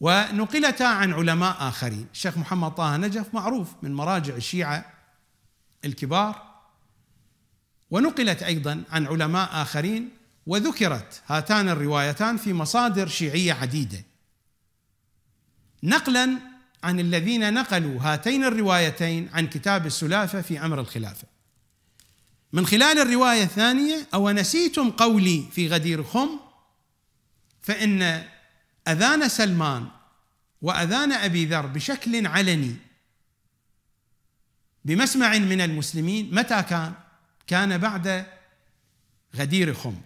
ونقلتا عن علماء اخرين الشيخ محمد طه نجف معروف من مراجع الشيعه الكبار ونقلت ايضا عن علماء اخرين وذكرت هاتان الروايتان في مصادر شيعيه عديده نقلا عن الذين نقلوا هاتين الروايتين عن كتاب السلافه في امر الخلافه من خلال الروايه الثانيه او نسيتم قولي في غدير خم فان اذان سلمان واذان ابي ذر بشكل علني بمسمع من المسلمين متى كان كان بعد غدير خم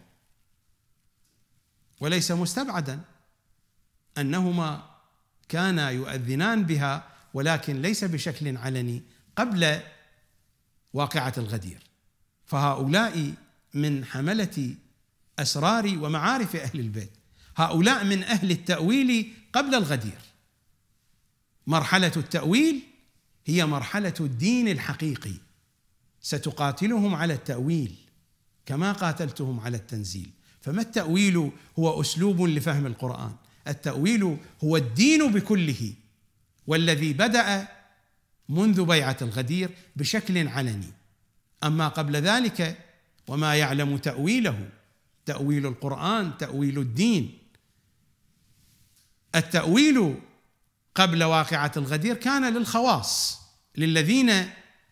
وليس مستبعدا انهما كانا يؤذنان بها ولكن ليس بشكل علني قبل واقعه الغدير فهؤلاء من حمله اسرار ومعارف اهل البيت هؤلاء من اهل التاويل قبل الغدير مرحله التاويل هي مرحله الدين الحقيقي ستقاتلهم على التأويل كما قاتلتهم على التنزيل فما التأويل هو أسلوب لفهم القرآن التأويل هو الدين بكله والذي بدأ منذ بيعة الغدير بشكل علني أما قبل ذلك وما يعلم تأويله تأويل القرآن تأويل الدين التأويل قبل واقعة الغدير كان للخواص للذين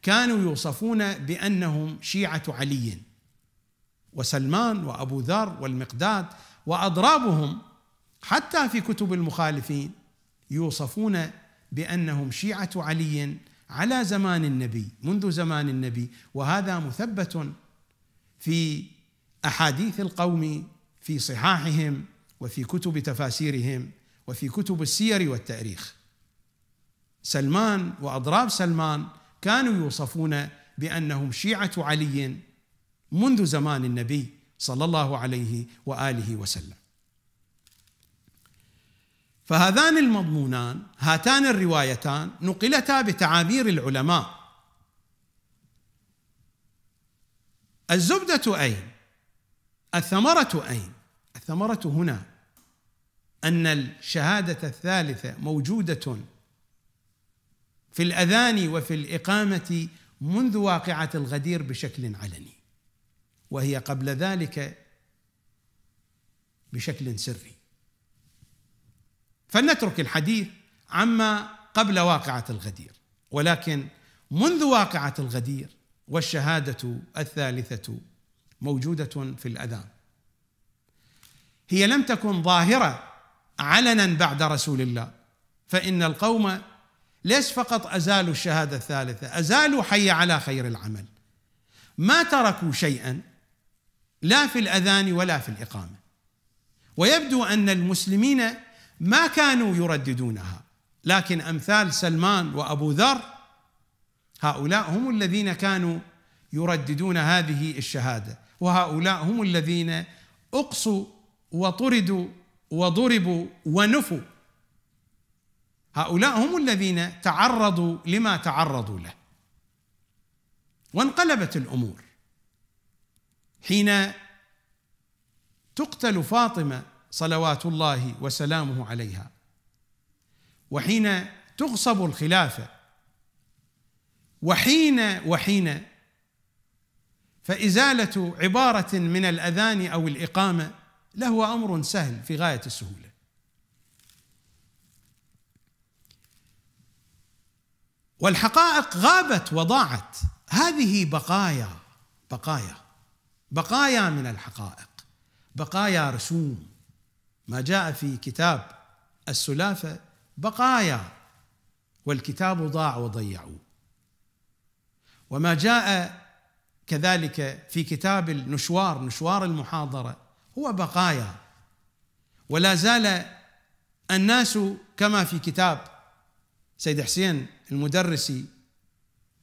كانوا يوصفون بانهم شيعه علي وسلمان وابو ذر والمقداد واضرابهم حتى في كتب المخالفين يوصفون بانهم شيعه علي على زمان النبي منذ زمان النبي وهذا مثبت في احاديث القوم في صحاحهم وفي كتب تفاسيرهم وفي كتب السير والتاريخ سلمان واضراب سلمان كانوا يوصفون بانهم شيعه علي منذ زمان النبي صلى الله عليه واله وسلم. فهذان المضمونان هاتان الروايتان نقلتا بتعابير العلماء. الزبده اين؟ الثمره اين؟ الثمره هنا ان الشهاده الثالثه موجوده في الاذان وفي الاقامه منذ واقعه الغدير بشكل علني وهي قبل ذلك بشكل سري فلنترك الحديث عما قبل واقعه الغدير ولكن منذ واقعه الغدير والشهاده الثالثه موجوده في الاذان هي لم تكن ظاهره علنا بعد رسول الله فان القوم ليش فقط أزالوا الشهادة الثالثة أزالوا حي على خير العمل ما تركوا شيئا لا في الأذان ولا في الإقامة ويبدو أن المسلمين ما كانوا يرددونها لكن أمثال سلمان وأبو ذر هؤلاء هم الذين كانوا يرددون هذه الشهادة وهؤلاء هم الذين أقصوا وطردوا وضربوا ونفوا هؤلاء هم الذين تعرضوا لما تعرضوا له وانقلبت الامور حين تقتل فاطمه صلوات الله وسلامه عليها وحين تغصب الخلافه وحين وحين فازاله عباره من الاذان او الاقامه لهو امر سهل في غايه السهوله والحقائق غابت وضاعت هذه بقايا بقايا بقايا من الحقائق بقايا رسوم ما جاء في كتاب السلافه بقايا والكتاب ضاع وضيعوه وما جاء كذلك في كتاب النشوار نشوار المحاضره هو بقايا ولا زال الناس كما في كتاب سيد حسين المدرسي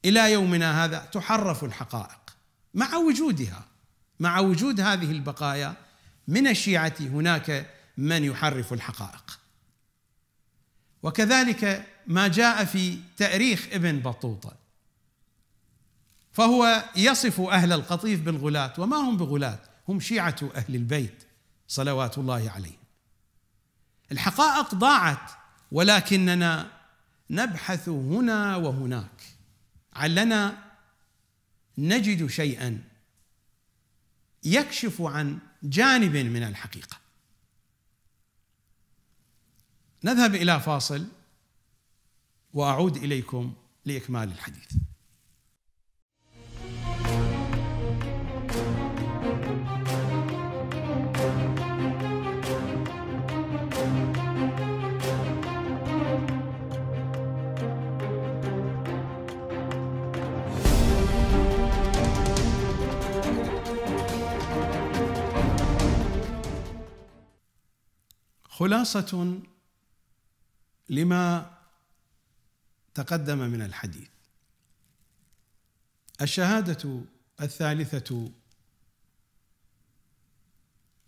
الى يومنا هذا تحرف الحقائق مع وجودها مع وجود هذه البقايا من الشيعه هناك من يحرف الحقائق وكذلك ما جاء في تاريخ ابن بطوطه فهو يصف اهل القطيف بالغلاة وما هم بغلاة هم شيعه اهل البيت صلوات الله عليهم الحقائق ضاعت ولكننا نبحث هنا وهناك علنا نجد شيئا يكشف عن جانب من الحقيقه نذهب الى فاصل واعود اليكم لاكمال الحديث خلاصة لما تقدم من الحديث الشهادة الثالثة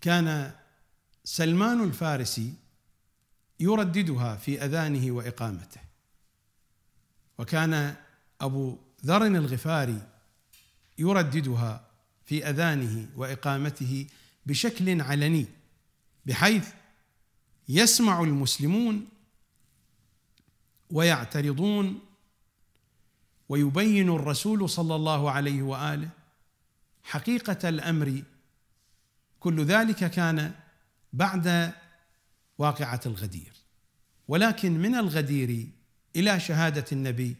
كان سلمان الفارسي يرددها في اذانه واقامته وكان ابو ذر الغفاري يرددها في اذانه واقامته بشكل علني بحيث يسمع المسلمون ويعترضون ويبين الرسول صلى الله عليه واله حقيقه الامر كل ذلك كان بعد واقعه الغدير ولكن من الغدير الى شهاده النبي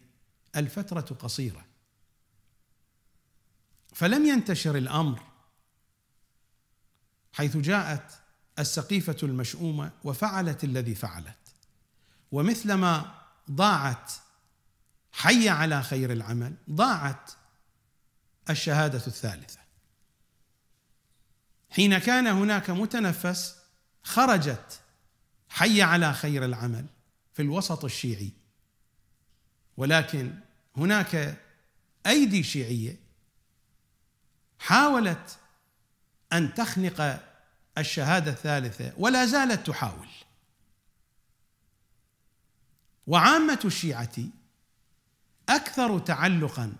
الفتره قصيره فلم ينتشر الامر حيث جاءت السقيفة المشؤومة وفعلت الذي فعلت ومثلما ضاعت حي على خير العمل ضاعت الشهادة الثالثة حين كان هناك متنفس خرجت حي على خير العمل في الوسط الشيعي ولكن هناك أيدي شيعية حاولت أن تخنق الشهاده الثالثه ولا زالت تحاول وعامه الشيعه اكثر تعلقا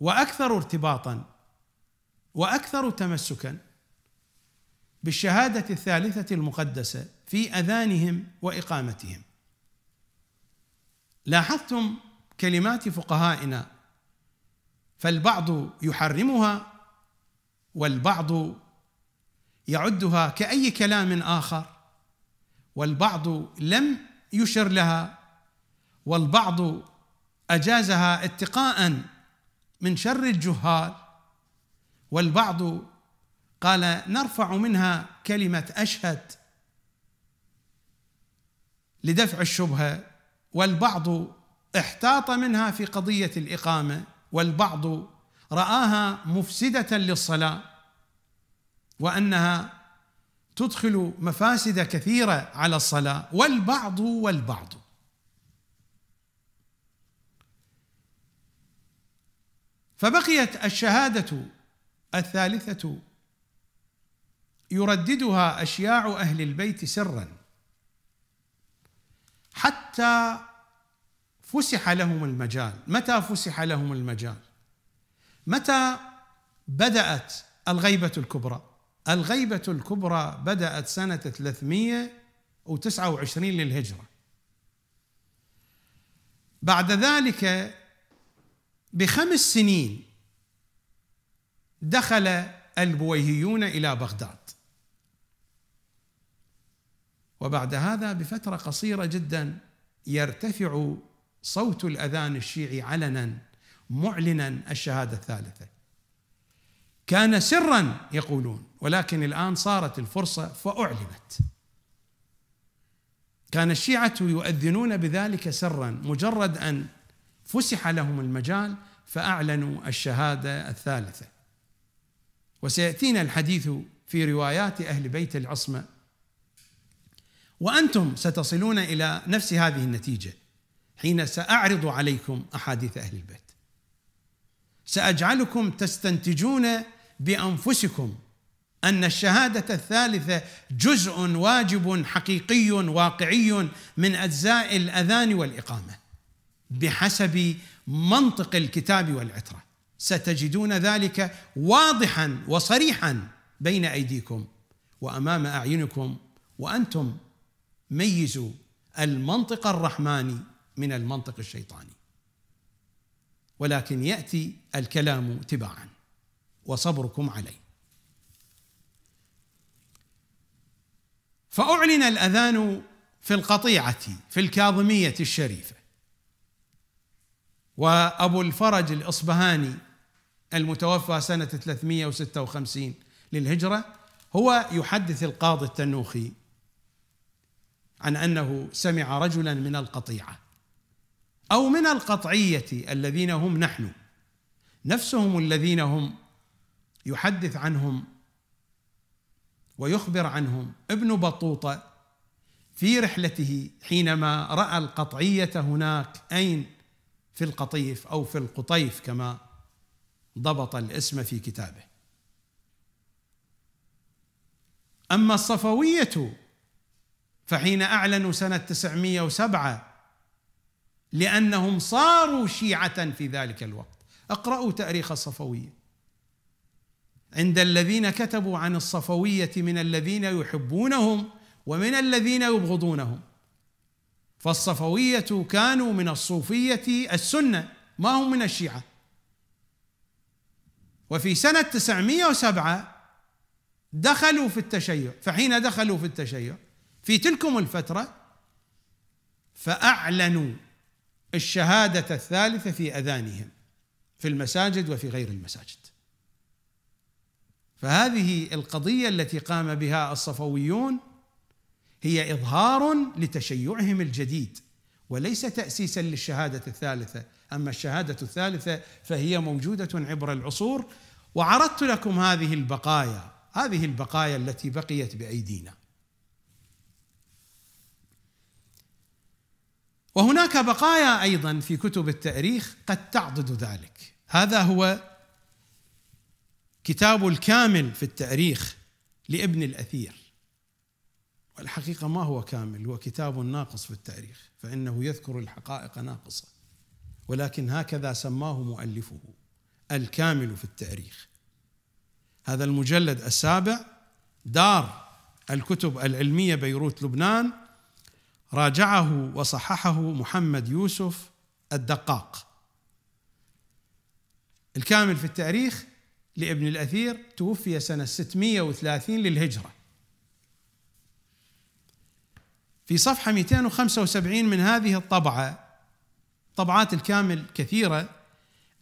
واكثر ارتباطا واكثر تمسكا بالشهاده الثالثه المقدسه في اذانهم واقامتهم لاحظتم كلمات فقهائنا فالبعض يحرمها والبعض يعدها كأي كلام آخر والبعض لم يشر لها والبعض أجازها اتقاء من شر الجهال والبعض قال نرفع منها كلمة أشهد لدفع الشبهة والبعض احتاط منها في قضية الإقامة والبعض رآها مفسدة للصلاة وانها تدخل مفاسد كثيره على الصلاه والبعض والبعض فبقيت الشهاده الثالثه يرددها اشياع اهل البيت سرا حتى فسح لهم المجال متى فسح لهم المجال متى بدات الغيبه الكبرى الغيبة الكبرى بدأت سنة 329 للهجرة بعد ذلك بخمس سنين دخل البويهيون إلى بغداد وبعد هذا بفترة قصيرة جدا يرتفع صوت الأذان الشيعي علنا معلنا الشهادة الثالثة كان سرا يقولون ولكن الان صارت الفرصه فاعلنت كان الشيعه يؤذنون بذلك سرا مجرد ان فسح لهم المجال فاعلنوا الشهاده الثالثه وسياتينا الحديث في روايات اهل بيت العصمه وانتم ستصلون الى نفس هذه النتيجه حين ساعرض عليكم احاديث اهل البيت ساجعلكم تستنتجون بانفسكم ان الشهاده الثالثه جزء واجب حقيقي واقعي من اجزاء الاذان والاقامه بحسب منطق الكتاب والعتره ستجدون ذلك واضحا وصريحا بين ايديكم وامام اعينكم وانتم ميزوا المنطق الرحماني من المنطق الشيطاني ولكن ياتي الكلام تباعا وصبركم عليه فأعلن الأذان في القطيعة في الكاظمية الشريفة وأبو الفرج الإصبهاني المتوفى سنة 356 للهجرة هو يحدث القاضي التنوخي عن أنه سمع رجلا من القطيعة أو من القطعية الذين هم نحن نفسهم الذين هم يحدث عنهم ويخبر عنهم ابن بطوطه في رحلته حينما راى القطعيه هناك اين في القطيف او في القطيف كما ضبط الاسم في كتابه اما الصفويه فحين اعلنوا سنه 907 لانهم صاروا شيعه في ذلك الوقت اقرأوا تاريخ الصفويه عند الذين كتبوا عن الصفويه من الذين يحبونهم ومن الذين يبغضونهم فالصفويه كانوا من الصوفيه السنه ما هم من الشيعه وفي سنه 907 دخلوا في التشيع فحين دخلوا في التشيع في تلكم الفتره فاعلنوا الشهاده الثالثه في اذانهم في المساجد وفي غير المساجد فهذه القضيه التي قام بها الصفويون هي اظهار لتشيعهم الجديد وليس تاسيسا للشهاده الثالثه اما الشهاده الثالثه فهي موجوده عبر العصور وعرضت لكم هذه البقايا هذه البقايا التي بقيت بايدينا وهناك بقايا ايضا في كتب التاريخ قد تعضد ذلك هذا هو كتابه الكامل في التاريخ لابن الاثير والحقيقه ما هو كامل هو كتاب ناقص في التاريخ فانه يذكر الحقائق ناقصه ولكن هكذا سماه مؤلفه الكامل في التاريخ هذا المجلد السابع دار الكتب العلميه بيروت لبنان راجعه وصححه محمد يوسف الدقاق الكامل في التاريخ لابن الأثير توفي سنة 630 للهجرة في صفحة 275 من هذه الطبعة طبعات الكامل كثيرة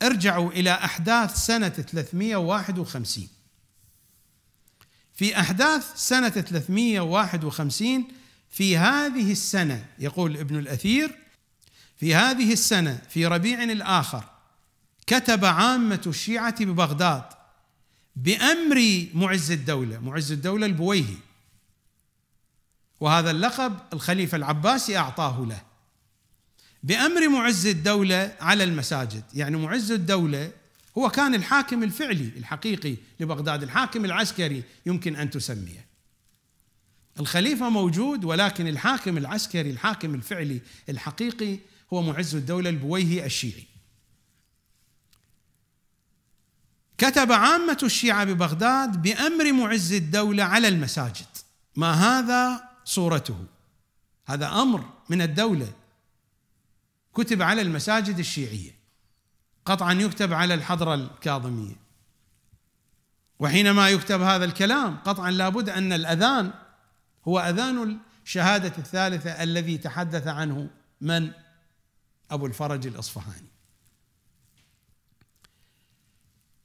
ارجعوا إلى أحداث سنة 351 في أحداث سنة 351 في هذه السنة يقول ابن الأثير في هذه السنة في ربيع الآخر كتب عامة الشيعة ببغداد بأمر معز الدولة معز الدولة البويهي وهذا اللقب الخليفة العباسي أعطاه له بأمر معز الدولة على المساجد يعني معز الدولة هو كان الحاكم الفعلي الحقيقي لبغداد الحاكم العسكري يمكن أن تسميه الخليفة موجود ولكن الحاكم العسكري الحاكم الفعلي الحقيقي هو معز الدولة البويهي الشيعي كتب عامة الشيعة ببغداد بأمر معز الدولة على المساجد ما هذا صورته هذا أمر من الدولة كتب على المساجد الشيعية قطعا يكتب على الحضرة الكاظمية وحينما يكتب هذا الكلام قطعا لابد أن الأذان هو أذان الشهادة الثالثة الذي تحدث عنه من أبو الفرج الأصفهاني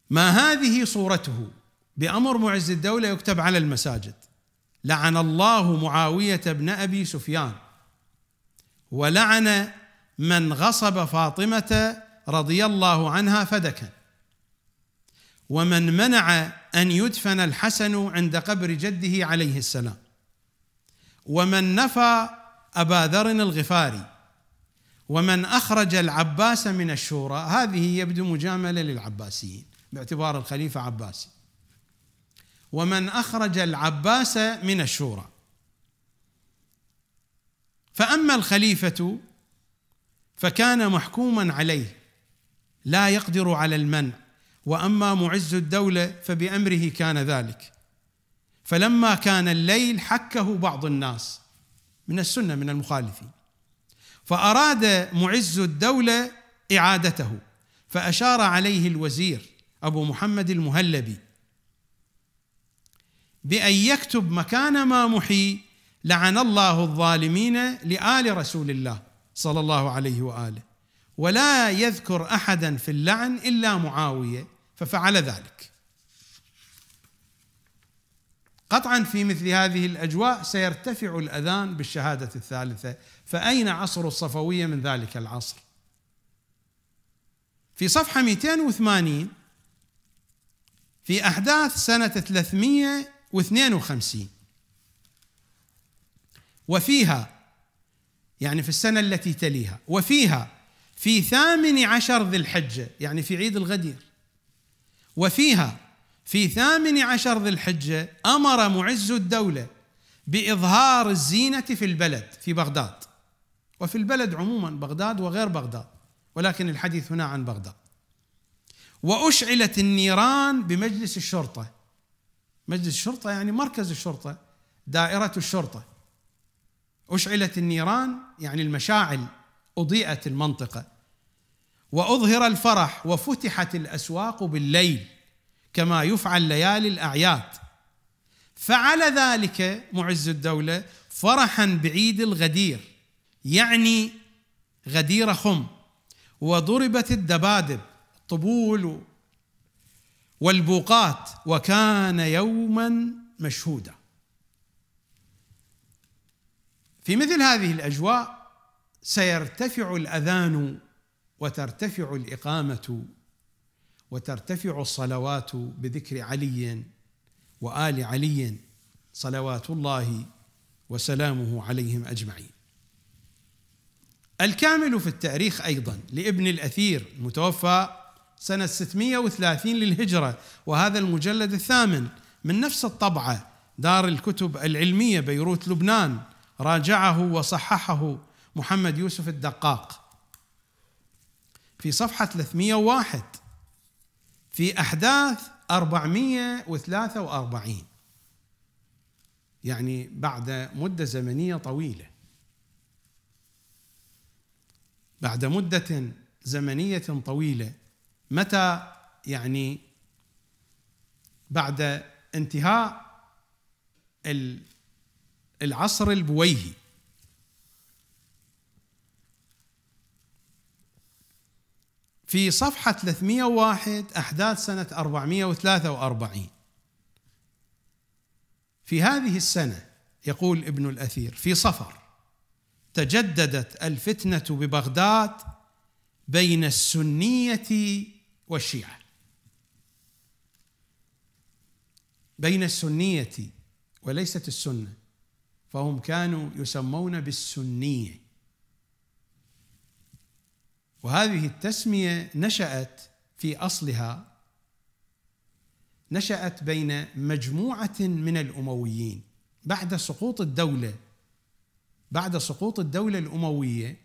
ما هذه صورته بأمر معز الدولة يكتب على المساجد لعن الله معاوية بن أبي سفيان ولعن من غصب فاطمة رضي الله عنها فدكا ومن منع أن يدفن الحسن عند قبر جده عليه السلام ومن نفى أبا ذر الغفاري ومن أخرج العباس من الشورى هذه يبدو مجاملة للعباسيين باعتبار الخليفة عباسي ومن أخرج العباس من الشورى فأما الخليفة فكان محكوما عليه لا يقدر على المنع واما معز الدوله فبامره كان ذلك فلما كان الليل حكه بعض الناس من السنه من المخالفين فاراد معز الدوله اعادته فاشار عليه الوزير أبو محمد المهلبي بأن يكتب مكان ما محي لعن الله الظالمين لآل رسول الله صلى الله عليه وآله ولا يذكر أحدا في اللعن إلا معاوية ففعل ذلك قطعا في مثل هذه الأجواء سيرتفع الأذان بالشهادة الثالثة فأين عصر الصفوية من ذلك العصر في صفحة 280 في أحداث سنة 352 وفيها يعني في السنة التي تليها وفيها في ثامن عشر ذي الحجة يعني في عيد الغدير وفيها في ثامن عشر ذي الحجة أمر معز الدولة بإظهار الزينة في البلد في بغداد وفي البلد عموما بغداد وغير بغداد ولكن الحديث هنا عن بغداد وأشعلت النيران بمجلس الشرطة مجلس الشرطة يعني مركز الشرطة دائرة الشرطة أشعلت النيران يعني المشاعل أضيئت المنطقة وأظهر الفرح وفتحت الأسواق بالليل كما يفعل ليالي الأعياد فعلى ذلك معز الدولة فرحا بعيد الغدير يعني غدير خم وضربت الدبادب طبول والبوقات وكان يوما مشهودا في مثل هذه الاجواء سيرتفع الاذان وترتفع الاقامه وترتفع الصلوات بذكر علي وال علي صلوات الله وسلامه عليهم اجمعين الكامل في التاريخ ايضا لابن الاثير المتوفى سنة 630 للهجرة وهذا المجلد الثامن من نفس الطبعة دار الكتب العلمية بيروت لبنان راجعه وصححه محمد يوسف الدقاق في صفحة 301 في أحداث 443 يعني بعد مدة زمنية طويلة بعد مدة زمنية طويلة متى يعني بعد انتهاء العصر البويهي في صفحة 301 أحداث سنة 443 في هذه السنة يقول ابن الأثير في صفر تجددت الفتنة ببغداد بين السنية والشيعة بين السنية وليست السنة فهم كانوا يسمون بالسنية وهذه التسمية نشأت في أصلها نشأت بين مجموعة من الأمويين بعد سقوط الدولة بعد سقوط الدولة الأموية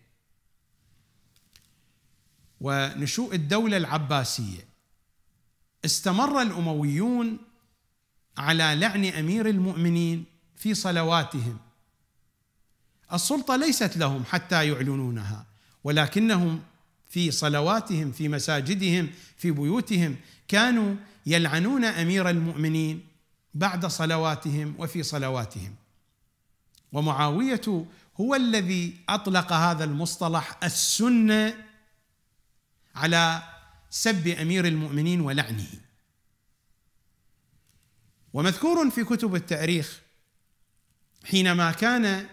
ونشوء الدولة العباسية استمر الأمويون على لعن أمير المؤمنين في صلواتهم السلطة ليست لهم حتى يعلنونها ولكنهم في صلواتهم في مساجدهم في بيوتهم كانوا يلعنون امير المؤمنين بعد صلواتهم وفي صلواتهم ومعاويه هو الذي اطلق هذا المصطلح السنه على سب امير المؤمنين ولعنه ومذكور في كتب التاريخ حينما كان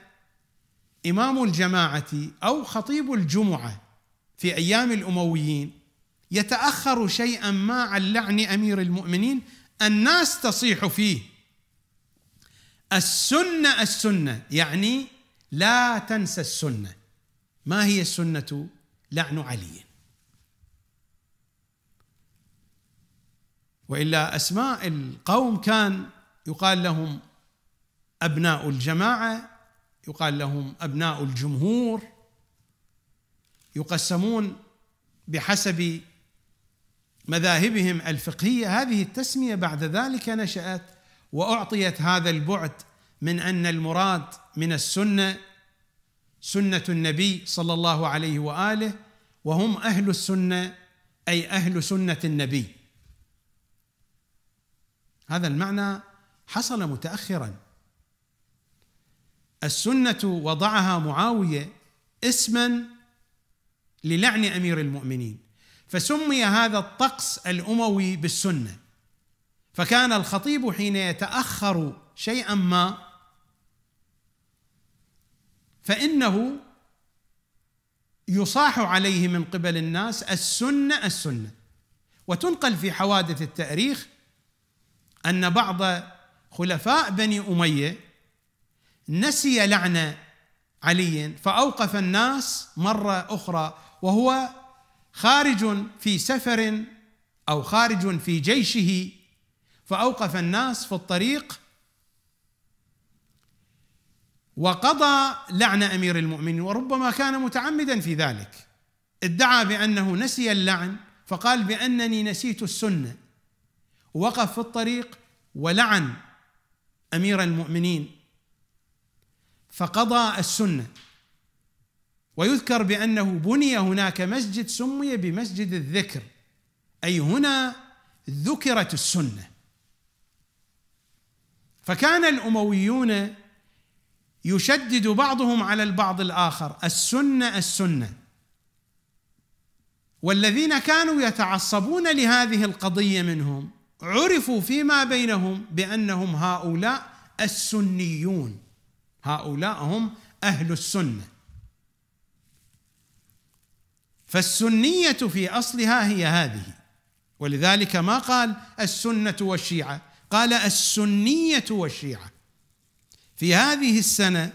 امام الجماعه او خطيب الجمعه في ايام الامويين يتاخر شيئا ما عن لعن امير المؤمنين الناس تصيح فيه السنه السنه يعني لا تنسى السنه ما هي السنه لعن علي والا اسماء القوم كان يقال لهم ابناء الجماعه يقال لهم ابناء الجمهور يقسمون بحسب مذاهبهم الفقهيه هذه التسميه بعد ذلك نشات واعطيت هذا البعد من ان المراد من السنه سنه النبي صلى الله عليه واله وهم اهل السنه اي اهل سنه النبي هذا المعنى حصل متاخرا السنه وضعها معاويه اسما للعن امير المؤمنين فسمي هذا الطقس الاموي بالسنه فكان الخطيب حين يتاخر شيئا ما فانه يصاح عليه من قبل الناس السنه السنه وتنقل في حوادث التاريخ ان بعض خلفاء بني اميه نسي لعن علي فاوقف الناس مره اخرى وهو خارج في سفر او خارج في جيشه فاوقف الناس في الطريق وقضى لعن امير المؤمنين وربما كان متعمدا في ذلك ادعى بانه نسي اللعن فقال بانني نسيت السنه وقف في الطريق ولعن امير المؤمنين فقضى السنه ويذكر بانه بني هناك مسجد سمي بمسجد الذكر اي هنا ذكرت السنه فكان الامويون يشدد بعضهم على البعض الاخر السنه السنه والذين كانوا يتعصبون لهذه القضيه منهم عرفوا فيما بينهم بانهم هؤلاء السنيون هؤلاء هم اهل السنه فالسنيه في اصلها هي هذه ولذلك ما قال السنه والشيعه قال السنيه والشيعه في هذه السنه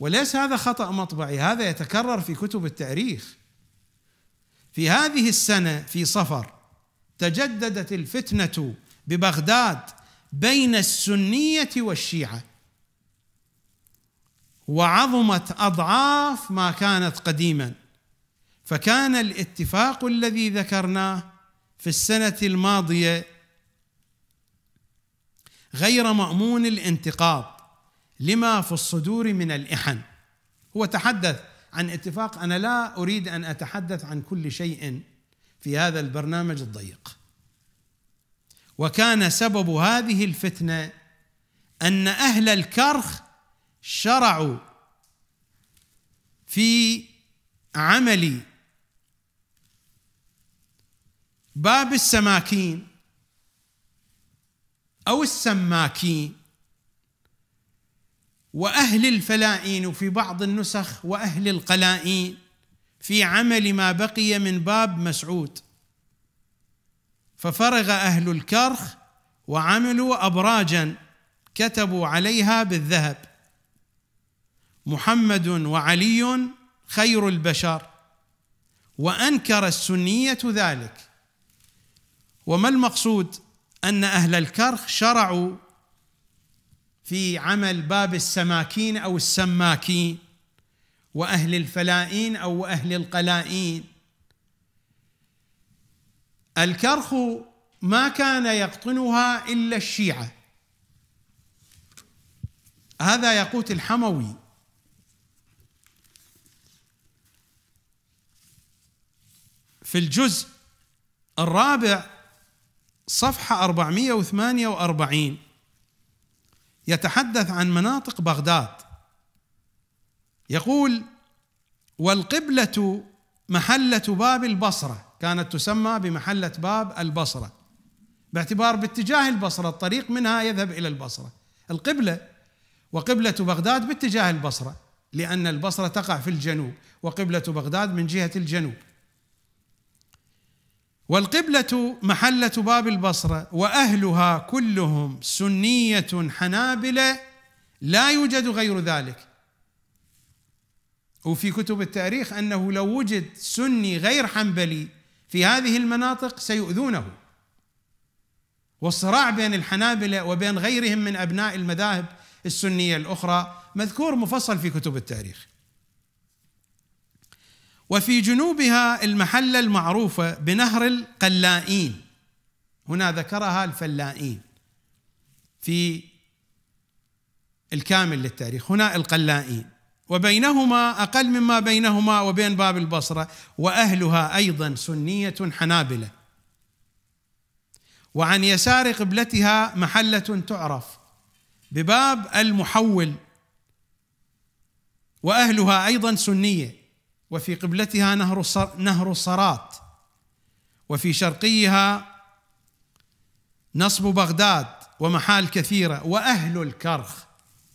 وليس هذا خطا مطبعي هذا يتكرر في كتب التاريخ في هذه السنه في صفر تجددت الفتنه ببغداد بين السنيه والشيعه وعظمت اضعاف ما كانت قديما فكان الاتفاق الذي ذكرناه في السنه الماضيه غير مامون الانتقاض لما في الصدور من الاحن هو تحدث عن اتفاق انا لا اريد ان اتحدث عن كل شيء في هذا البرنامج الضيق وكان سبب هذه الفتنه ان اهل الكرخ شرعوا في عمل باب السماكين او السماكين واهل الفلائين وفي بعض النسخ واهل القلائين في عمل ما بقي من باب مسعود ففرغ اهل الكرخ وعملوا ابراجا كتبوا عليها بالذهب محمد وعلي خير البشر وانكر السنيه ذلك وما المقصود ان اهل الكرخ شرعوا في عمل باب السماكين او السماكين واهل الفلائين او اهل القلائين الكرخ ما كان يقطنها الا الشيعه هذا يقوت الحموي في الجزء الرابع صفحة 448 يتحدث عن مناطق بغداد يقول والقبلة محلة باب البصرة كانت تسمى بمحلة باب البصرة باعتبار باتجاه البصرة الطريق منها يذهب إلى البصرة القبلة وقبلة بغداد باتجاه البصرة لأن البصرة تقع في الجنوب وقبلة بغداد من جهة الجنوب والقبلة محلة باب البصرة وأهلها كلهم سنية حنابلة لا يوجد غير ذلك وفي كتب التاريخ انه لو وجد سني غير حنبلي في هذه المناطق سيؤذونه والصراع بين الحنابله وبين غيرهم من ابناء المذاهب السنيه الاخرى مذكور مفصل في كتب التاريخ وفي جنوبها المحله المعروفه بنهر القلائين هنا ذكرها الفلائين في الكامل للتاريخ هنا القلائين وبينهما اقل مما بينهما وبين باب البصره واهلها ايضا سنيه حنابله وعن يسار قبلتها محله تعرف بباب المحول واهلها ايضا سنيه وفي قبلتها نهر نهر الصرات وفي شرقيها نصب بغداد ومحال كثيره واهل الكرخ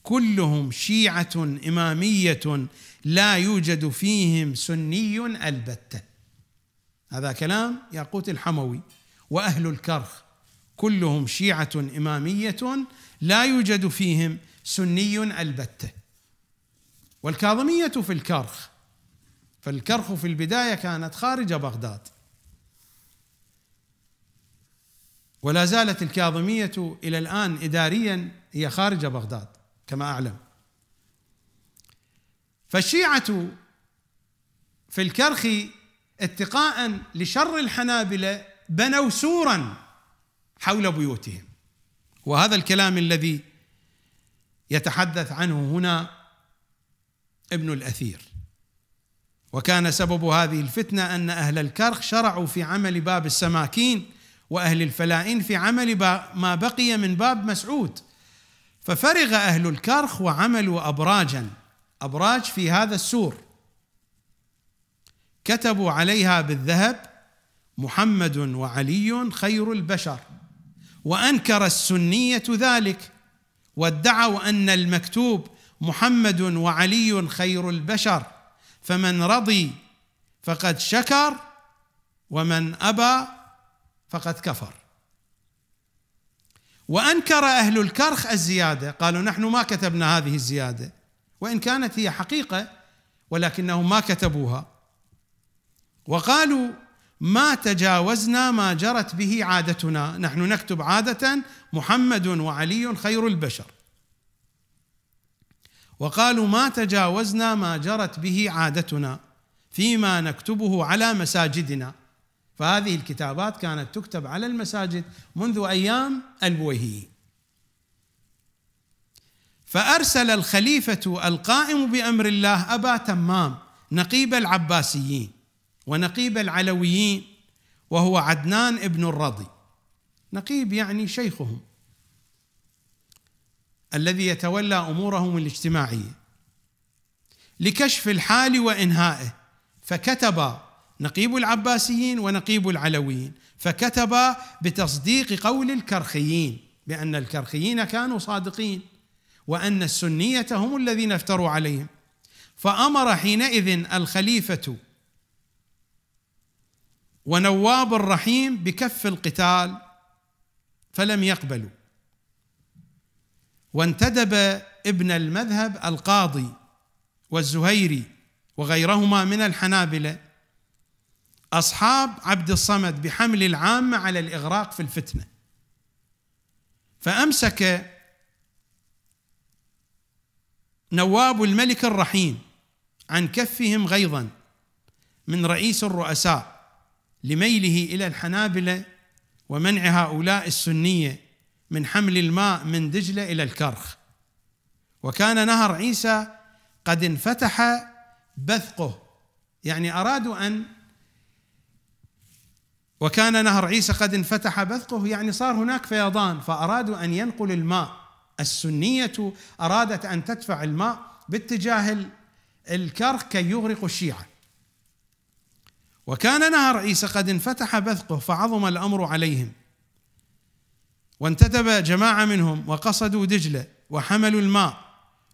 كلهم شيعه اماميه لا يوجد فيهم سني البته هذا كلام ياقوت الحموي واهل الكرخ كلهم شيعه اماميه لا يوجد فيهم سني البته والكاظميه في الكرخ فالكرخ في البدايه كانت خارج بغداد ولا زالت الكاظميه الى الان اداريا هي خارج بغداد كما أعلم فالشيعة في الكرخ اتقاء لشر الحنابلة بنوا سورا حول بيوتهم وهذا الكلام الذي يتحدث عنه هنا ابن الأثير وكان سبب هذه الفتنة أن أهل الكرخ شرعوا في عمل باب السماكين وأهل الفلائين في عمل ما بقي من باب مسعود ففرغ أهل الكرخ وعملوا أبراجا أبراج في هذا السور كتبوا عليها بالذهب محمد وعلي خير البشر وأنكر السنية ذلك وادعوا أن المكتوب محمد وعلي خير البشر فمن رضي فقد شكر ومن أبى فقد كفر وانكر اهل الكرخ الزياده قالوا نحن ما كتبنا هذه الزياده وان كانت هي حقيقه ولكنهم ما كتبوها وقالوا ما تجاوزنا ما جرت به عادتنا نحن نكتب عاده محمد وعلي خير البشر وقالوا ما تجاوزنا ما جرت به عادتنا فيما نكتبه على مساجدنا فهذه الكتابات كانت تكتب على المساجد منذ ايام البويهي فارسل الخليفه القائم بامر الله ابا تمام نقيب العباسيين ونقيب العلويين وهو عدنان ابن الرضي نقيب يعني شيخهم الذي يتولى امورهم الاجتماعيه لكشف الحال وانهائه فكتب نقيب العباسيين ونقيب العلويين فكتب بتصديق قول الكرخيين بأن الكرخيين كانوا صادقين وأن السنية هم الذين افتروا عليهم فأمر حينئذ الخليفة ونواب الرحيم بكف القتال فلم يقبلوا وانتدب ابن المذهب القاضي والزهيري وغيرهما من الحنابله أصحاب عبد الصمد بحمل العامة على الإغراق في الفتنة فأمسك نواب الملك الرحيم عن كفهم غيظا من رئيس الرؤساء لميله إلى الحنابلة ومنع هؤلاء السنية من حمل الماء من دجلة إلى الكرخ وكان نهر عيسى قد انفتح بثقه يعني أرادوا أن وكان نهر عيسى قد انفتح بثقه يعني صار هناك فيضان فأرادوا أن ينقل الماء السنية أرادت أن تدفع الماء باتجاه الكرخ كي يغرق الشيعة وكان نهر عيسى قد انفتح بثقه فعظم الأمر عليهم وانتدب جماعة منهم وقصدوا دجلة وحملوا الماء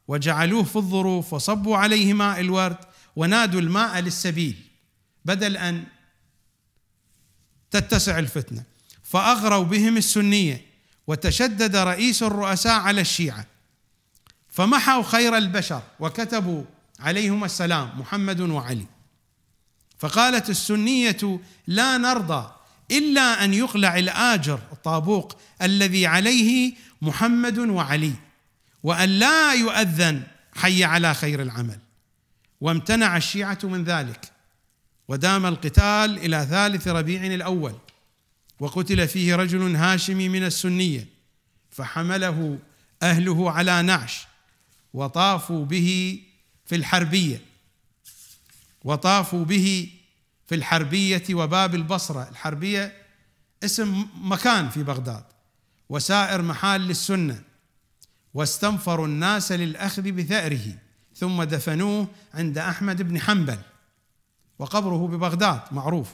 وجعلوه في الظروف وصبوا عليه ماء الورد ونادوا الماء للسبيل بدل أن تتسع الفتنه فاغروا بهم السنيه وتشدد رئيس الرؤساء على الشيعه فمحوا خير البشر وكتبوا عليهما السلام محمد وعلي فقالت السنيه لا نرضى الا ان يقلع الاجر الطابوق الذي عليه محمد وعلي وان لا يؤذن حي على خير العمل وامتنع الشيعه من ذلك ودام القتال إلى ثالث ربيع الأول وقتل فيه رجل هاشمي من السنية فحمله أهله على نعش وطافوا به في الحربية وطافوا به في الحربية وباب البصرة الحربية اسم مكان في بغداد وسائر محال للسنة واستنفروا الناس للأخذ بثأره ثم دفنوه عند أحمد بن حنبل وقبره ببغداد معروف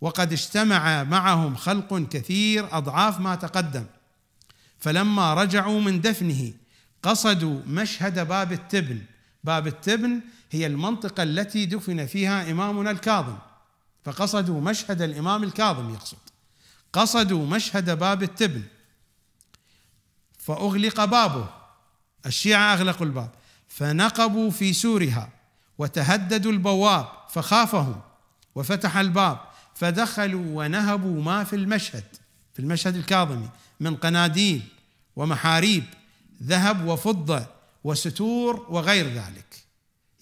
وقد اجتمع معهم خلق كثير اضعاف ما تقدم فلما رجعوا من دفنه قصدوا مشهد باب التبن باب التبن هي المنطقة التي دفن فيها إمامنا الكاظم فقصدوا مشهد الإمام الكاظم يقصد قصدوا مشهد باب التبن فأغلق بابه الشيعة أغلقوا الباب فنقبوا في سورها وتهددوا البواب فخافهم وفتح الباب فدخلوا ونهبوا ما في المشهد في المشهد الكاظمي من قناديل ومحاريب ذهب وفضه وستور وغير ذلك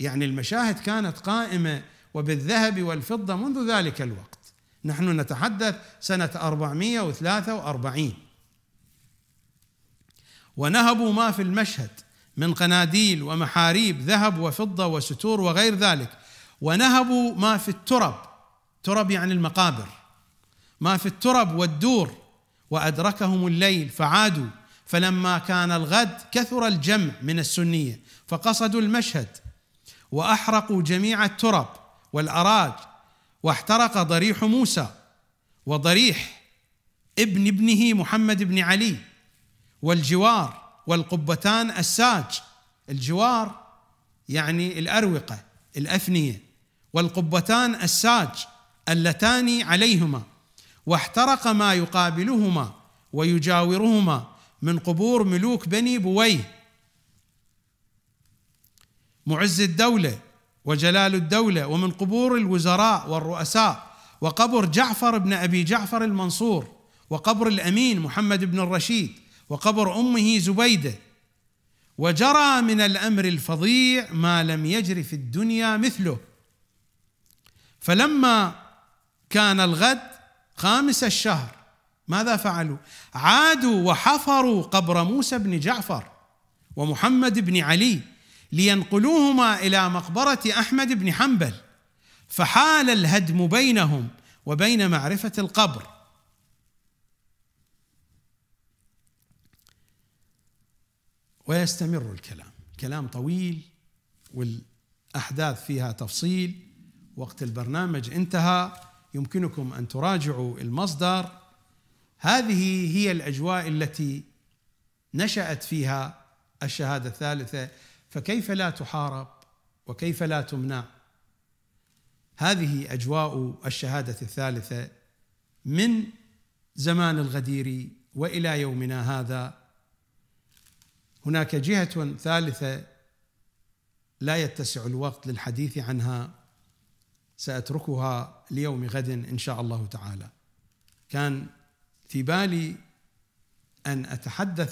يعني المشاهد كانت قائمه وبالذهب والفضه منذ ذلك الوقت نحن نتحدث سنه 443 ونهبوا ما في المشهد من قناديل ومحاريب ذهب وفضه وستور وغير ذلك ونهبوا ما في الترب ترب يعني المقابر ما في الترب والدور وادركهم الليل فعادوا فلما كان الغد كثر الجمع من السنيه فقصدوا المشهد واحرقوا جميع الترب والاراج واحترق ضريح موسى وضريح ابن ابنه محمد بن علي والجوار والقبتان الساج الجوار يعني الاروقه الافنيه والقبتان الساج اللتان عليهما واحترق ما يقابلهما ويجاورهما من قبور ملوك بني بويه معز الدوله وجلال الدوله ومن قبور الوزراء والرؤساء وقبر جعفر بن ابي جعفر المنصور وقبر الامين محمد بن الرشيد وقبر امه زبيده وجرى من الامر الفظيع ما لم يجر في الدنيا مثله فلما كان الغد خامس الشهر ماذا فعلوا؟ عادوا وحفروا قبر موسى بن جعفر ومحمد بن علي لينقلوهما الى مقبره احمد بن حنبل فحال الهدم بينهم وبين معرفه القبر ويستمر الكلام كلام طويل والاحداث فيها تفصيل وقت البرنامج انتهى يمكنكم ان تراجعوا المصدر هذه هي الاجواء التي نشات فيها الشهاده الثالثه فكيف لا تحارب وكيف لا تمنع هذه اجواء الشهاده الثالثه من زمان الغدير والى يومنا هذا هناك جهه ثالثه لا يتسع الوقت للحديث عنها سأتركها ليوم غد إن شاء الله تعالى كان في بالي أن أتحدث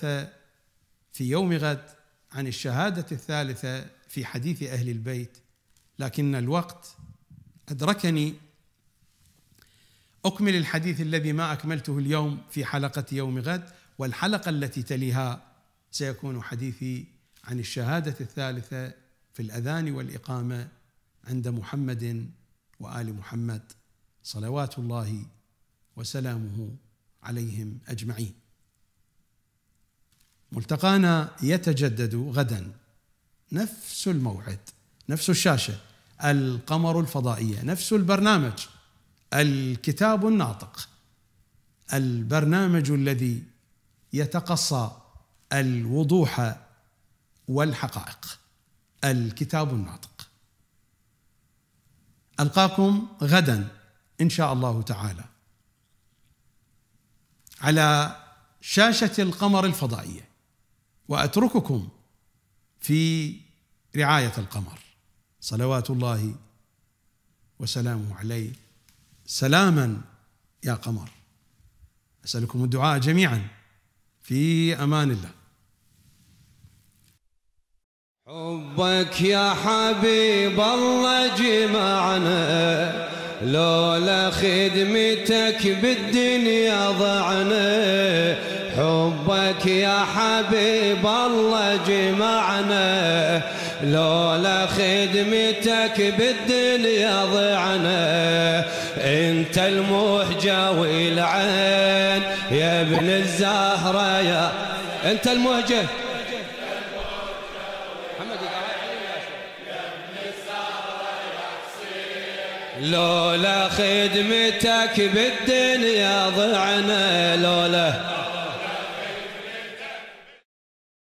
في يوم غد عن الشهادة الثالثة في حديث أهل البيت لكن الوقت أدركني أكمل الحديث الذي ما أكملته اليوم في حلقة يوم غد والحلقة التي تليها سيكون حديثي عن الشهادة الثالثة في الأذان والإقامة عند محمد وال محمد صلوات الله وسلامه عليهم اجمعين ملتقانا يتجدد غدا نفس الموعد نفس الشاشه القمر الفضائيه نفس البرنامج الكتاب الناطق البرنامج الذي يتقصى الوضوح والحقائق الكتاب الناطق ألقاكم غدا إن شاء الله تعالى على شاشة القمر الفضائية وأترككم في رعاية القمر صلوات الله وسلامه عليه سلاما يا قمر أسألكم الدعاء جميعا في أمان الله حبك يا حبيب الله جمعنا لولا خدمتك بالدنيا ضعنا حبك يا حبيب الله جمعنا لولا خدمتك بالدنيا ضعنا انت المهجة والعين يا ابن الزهرة يا انت المهجة لولا خدمتك بالدنيا ضعنا لولا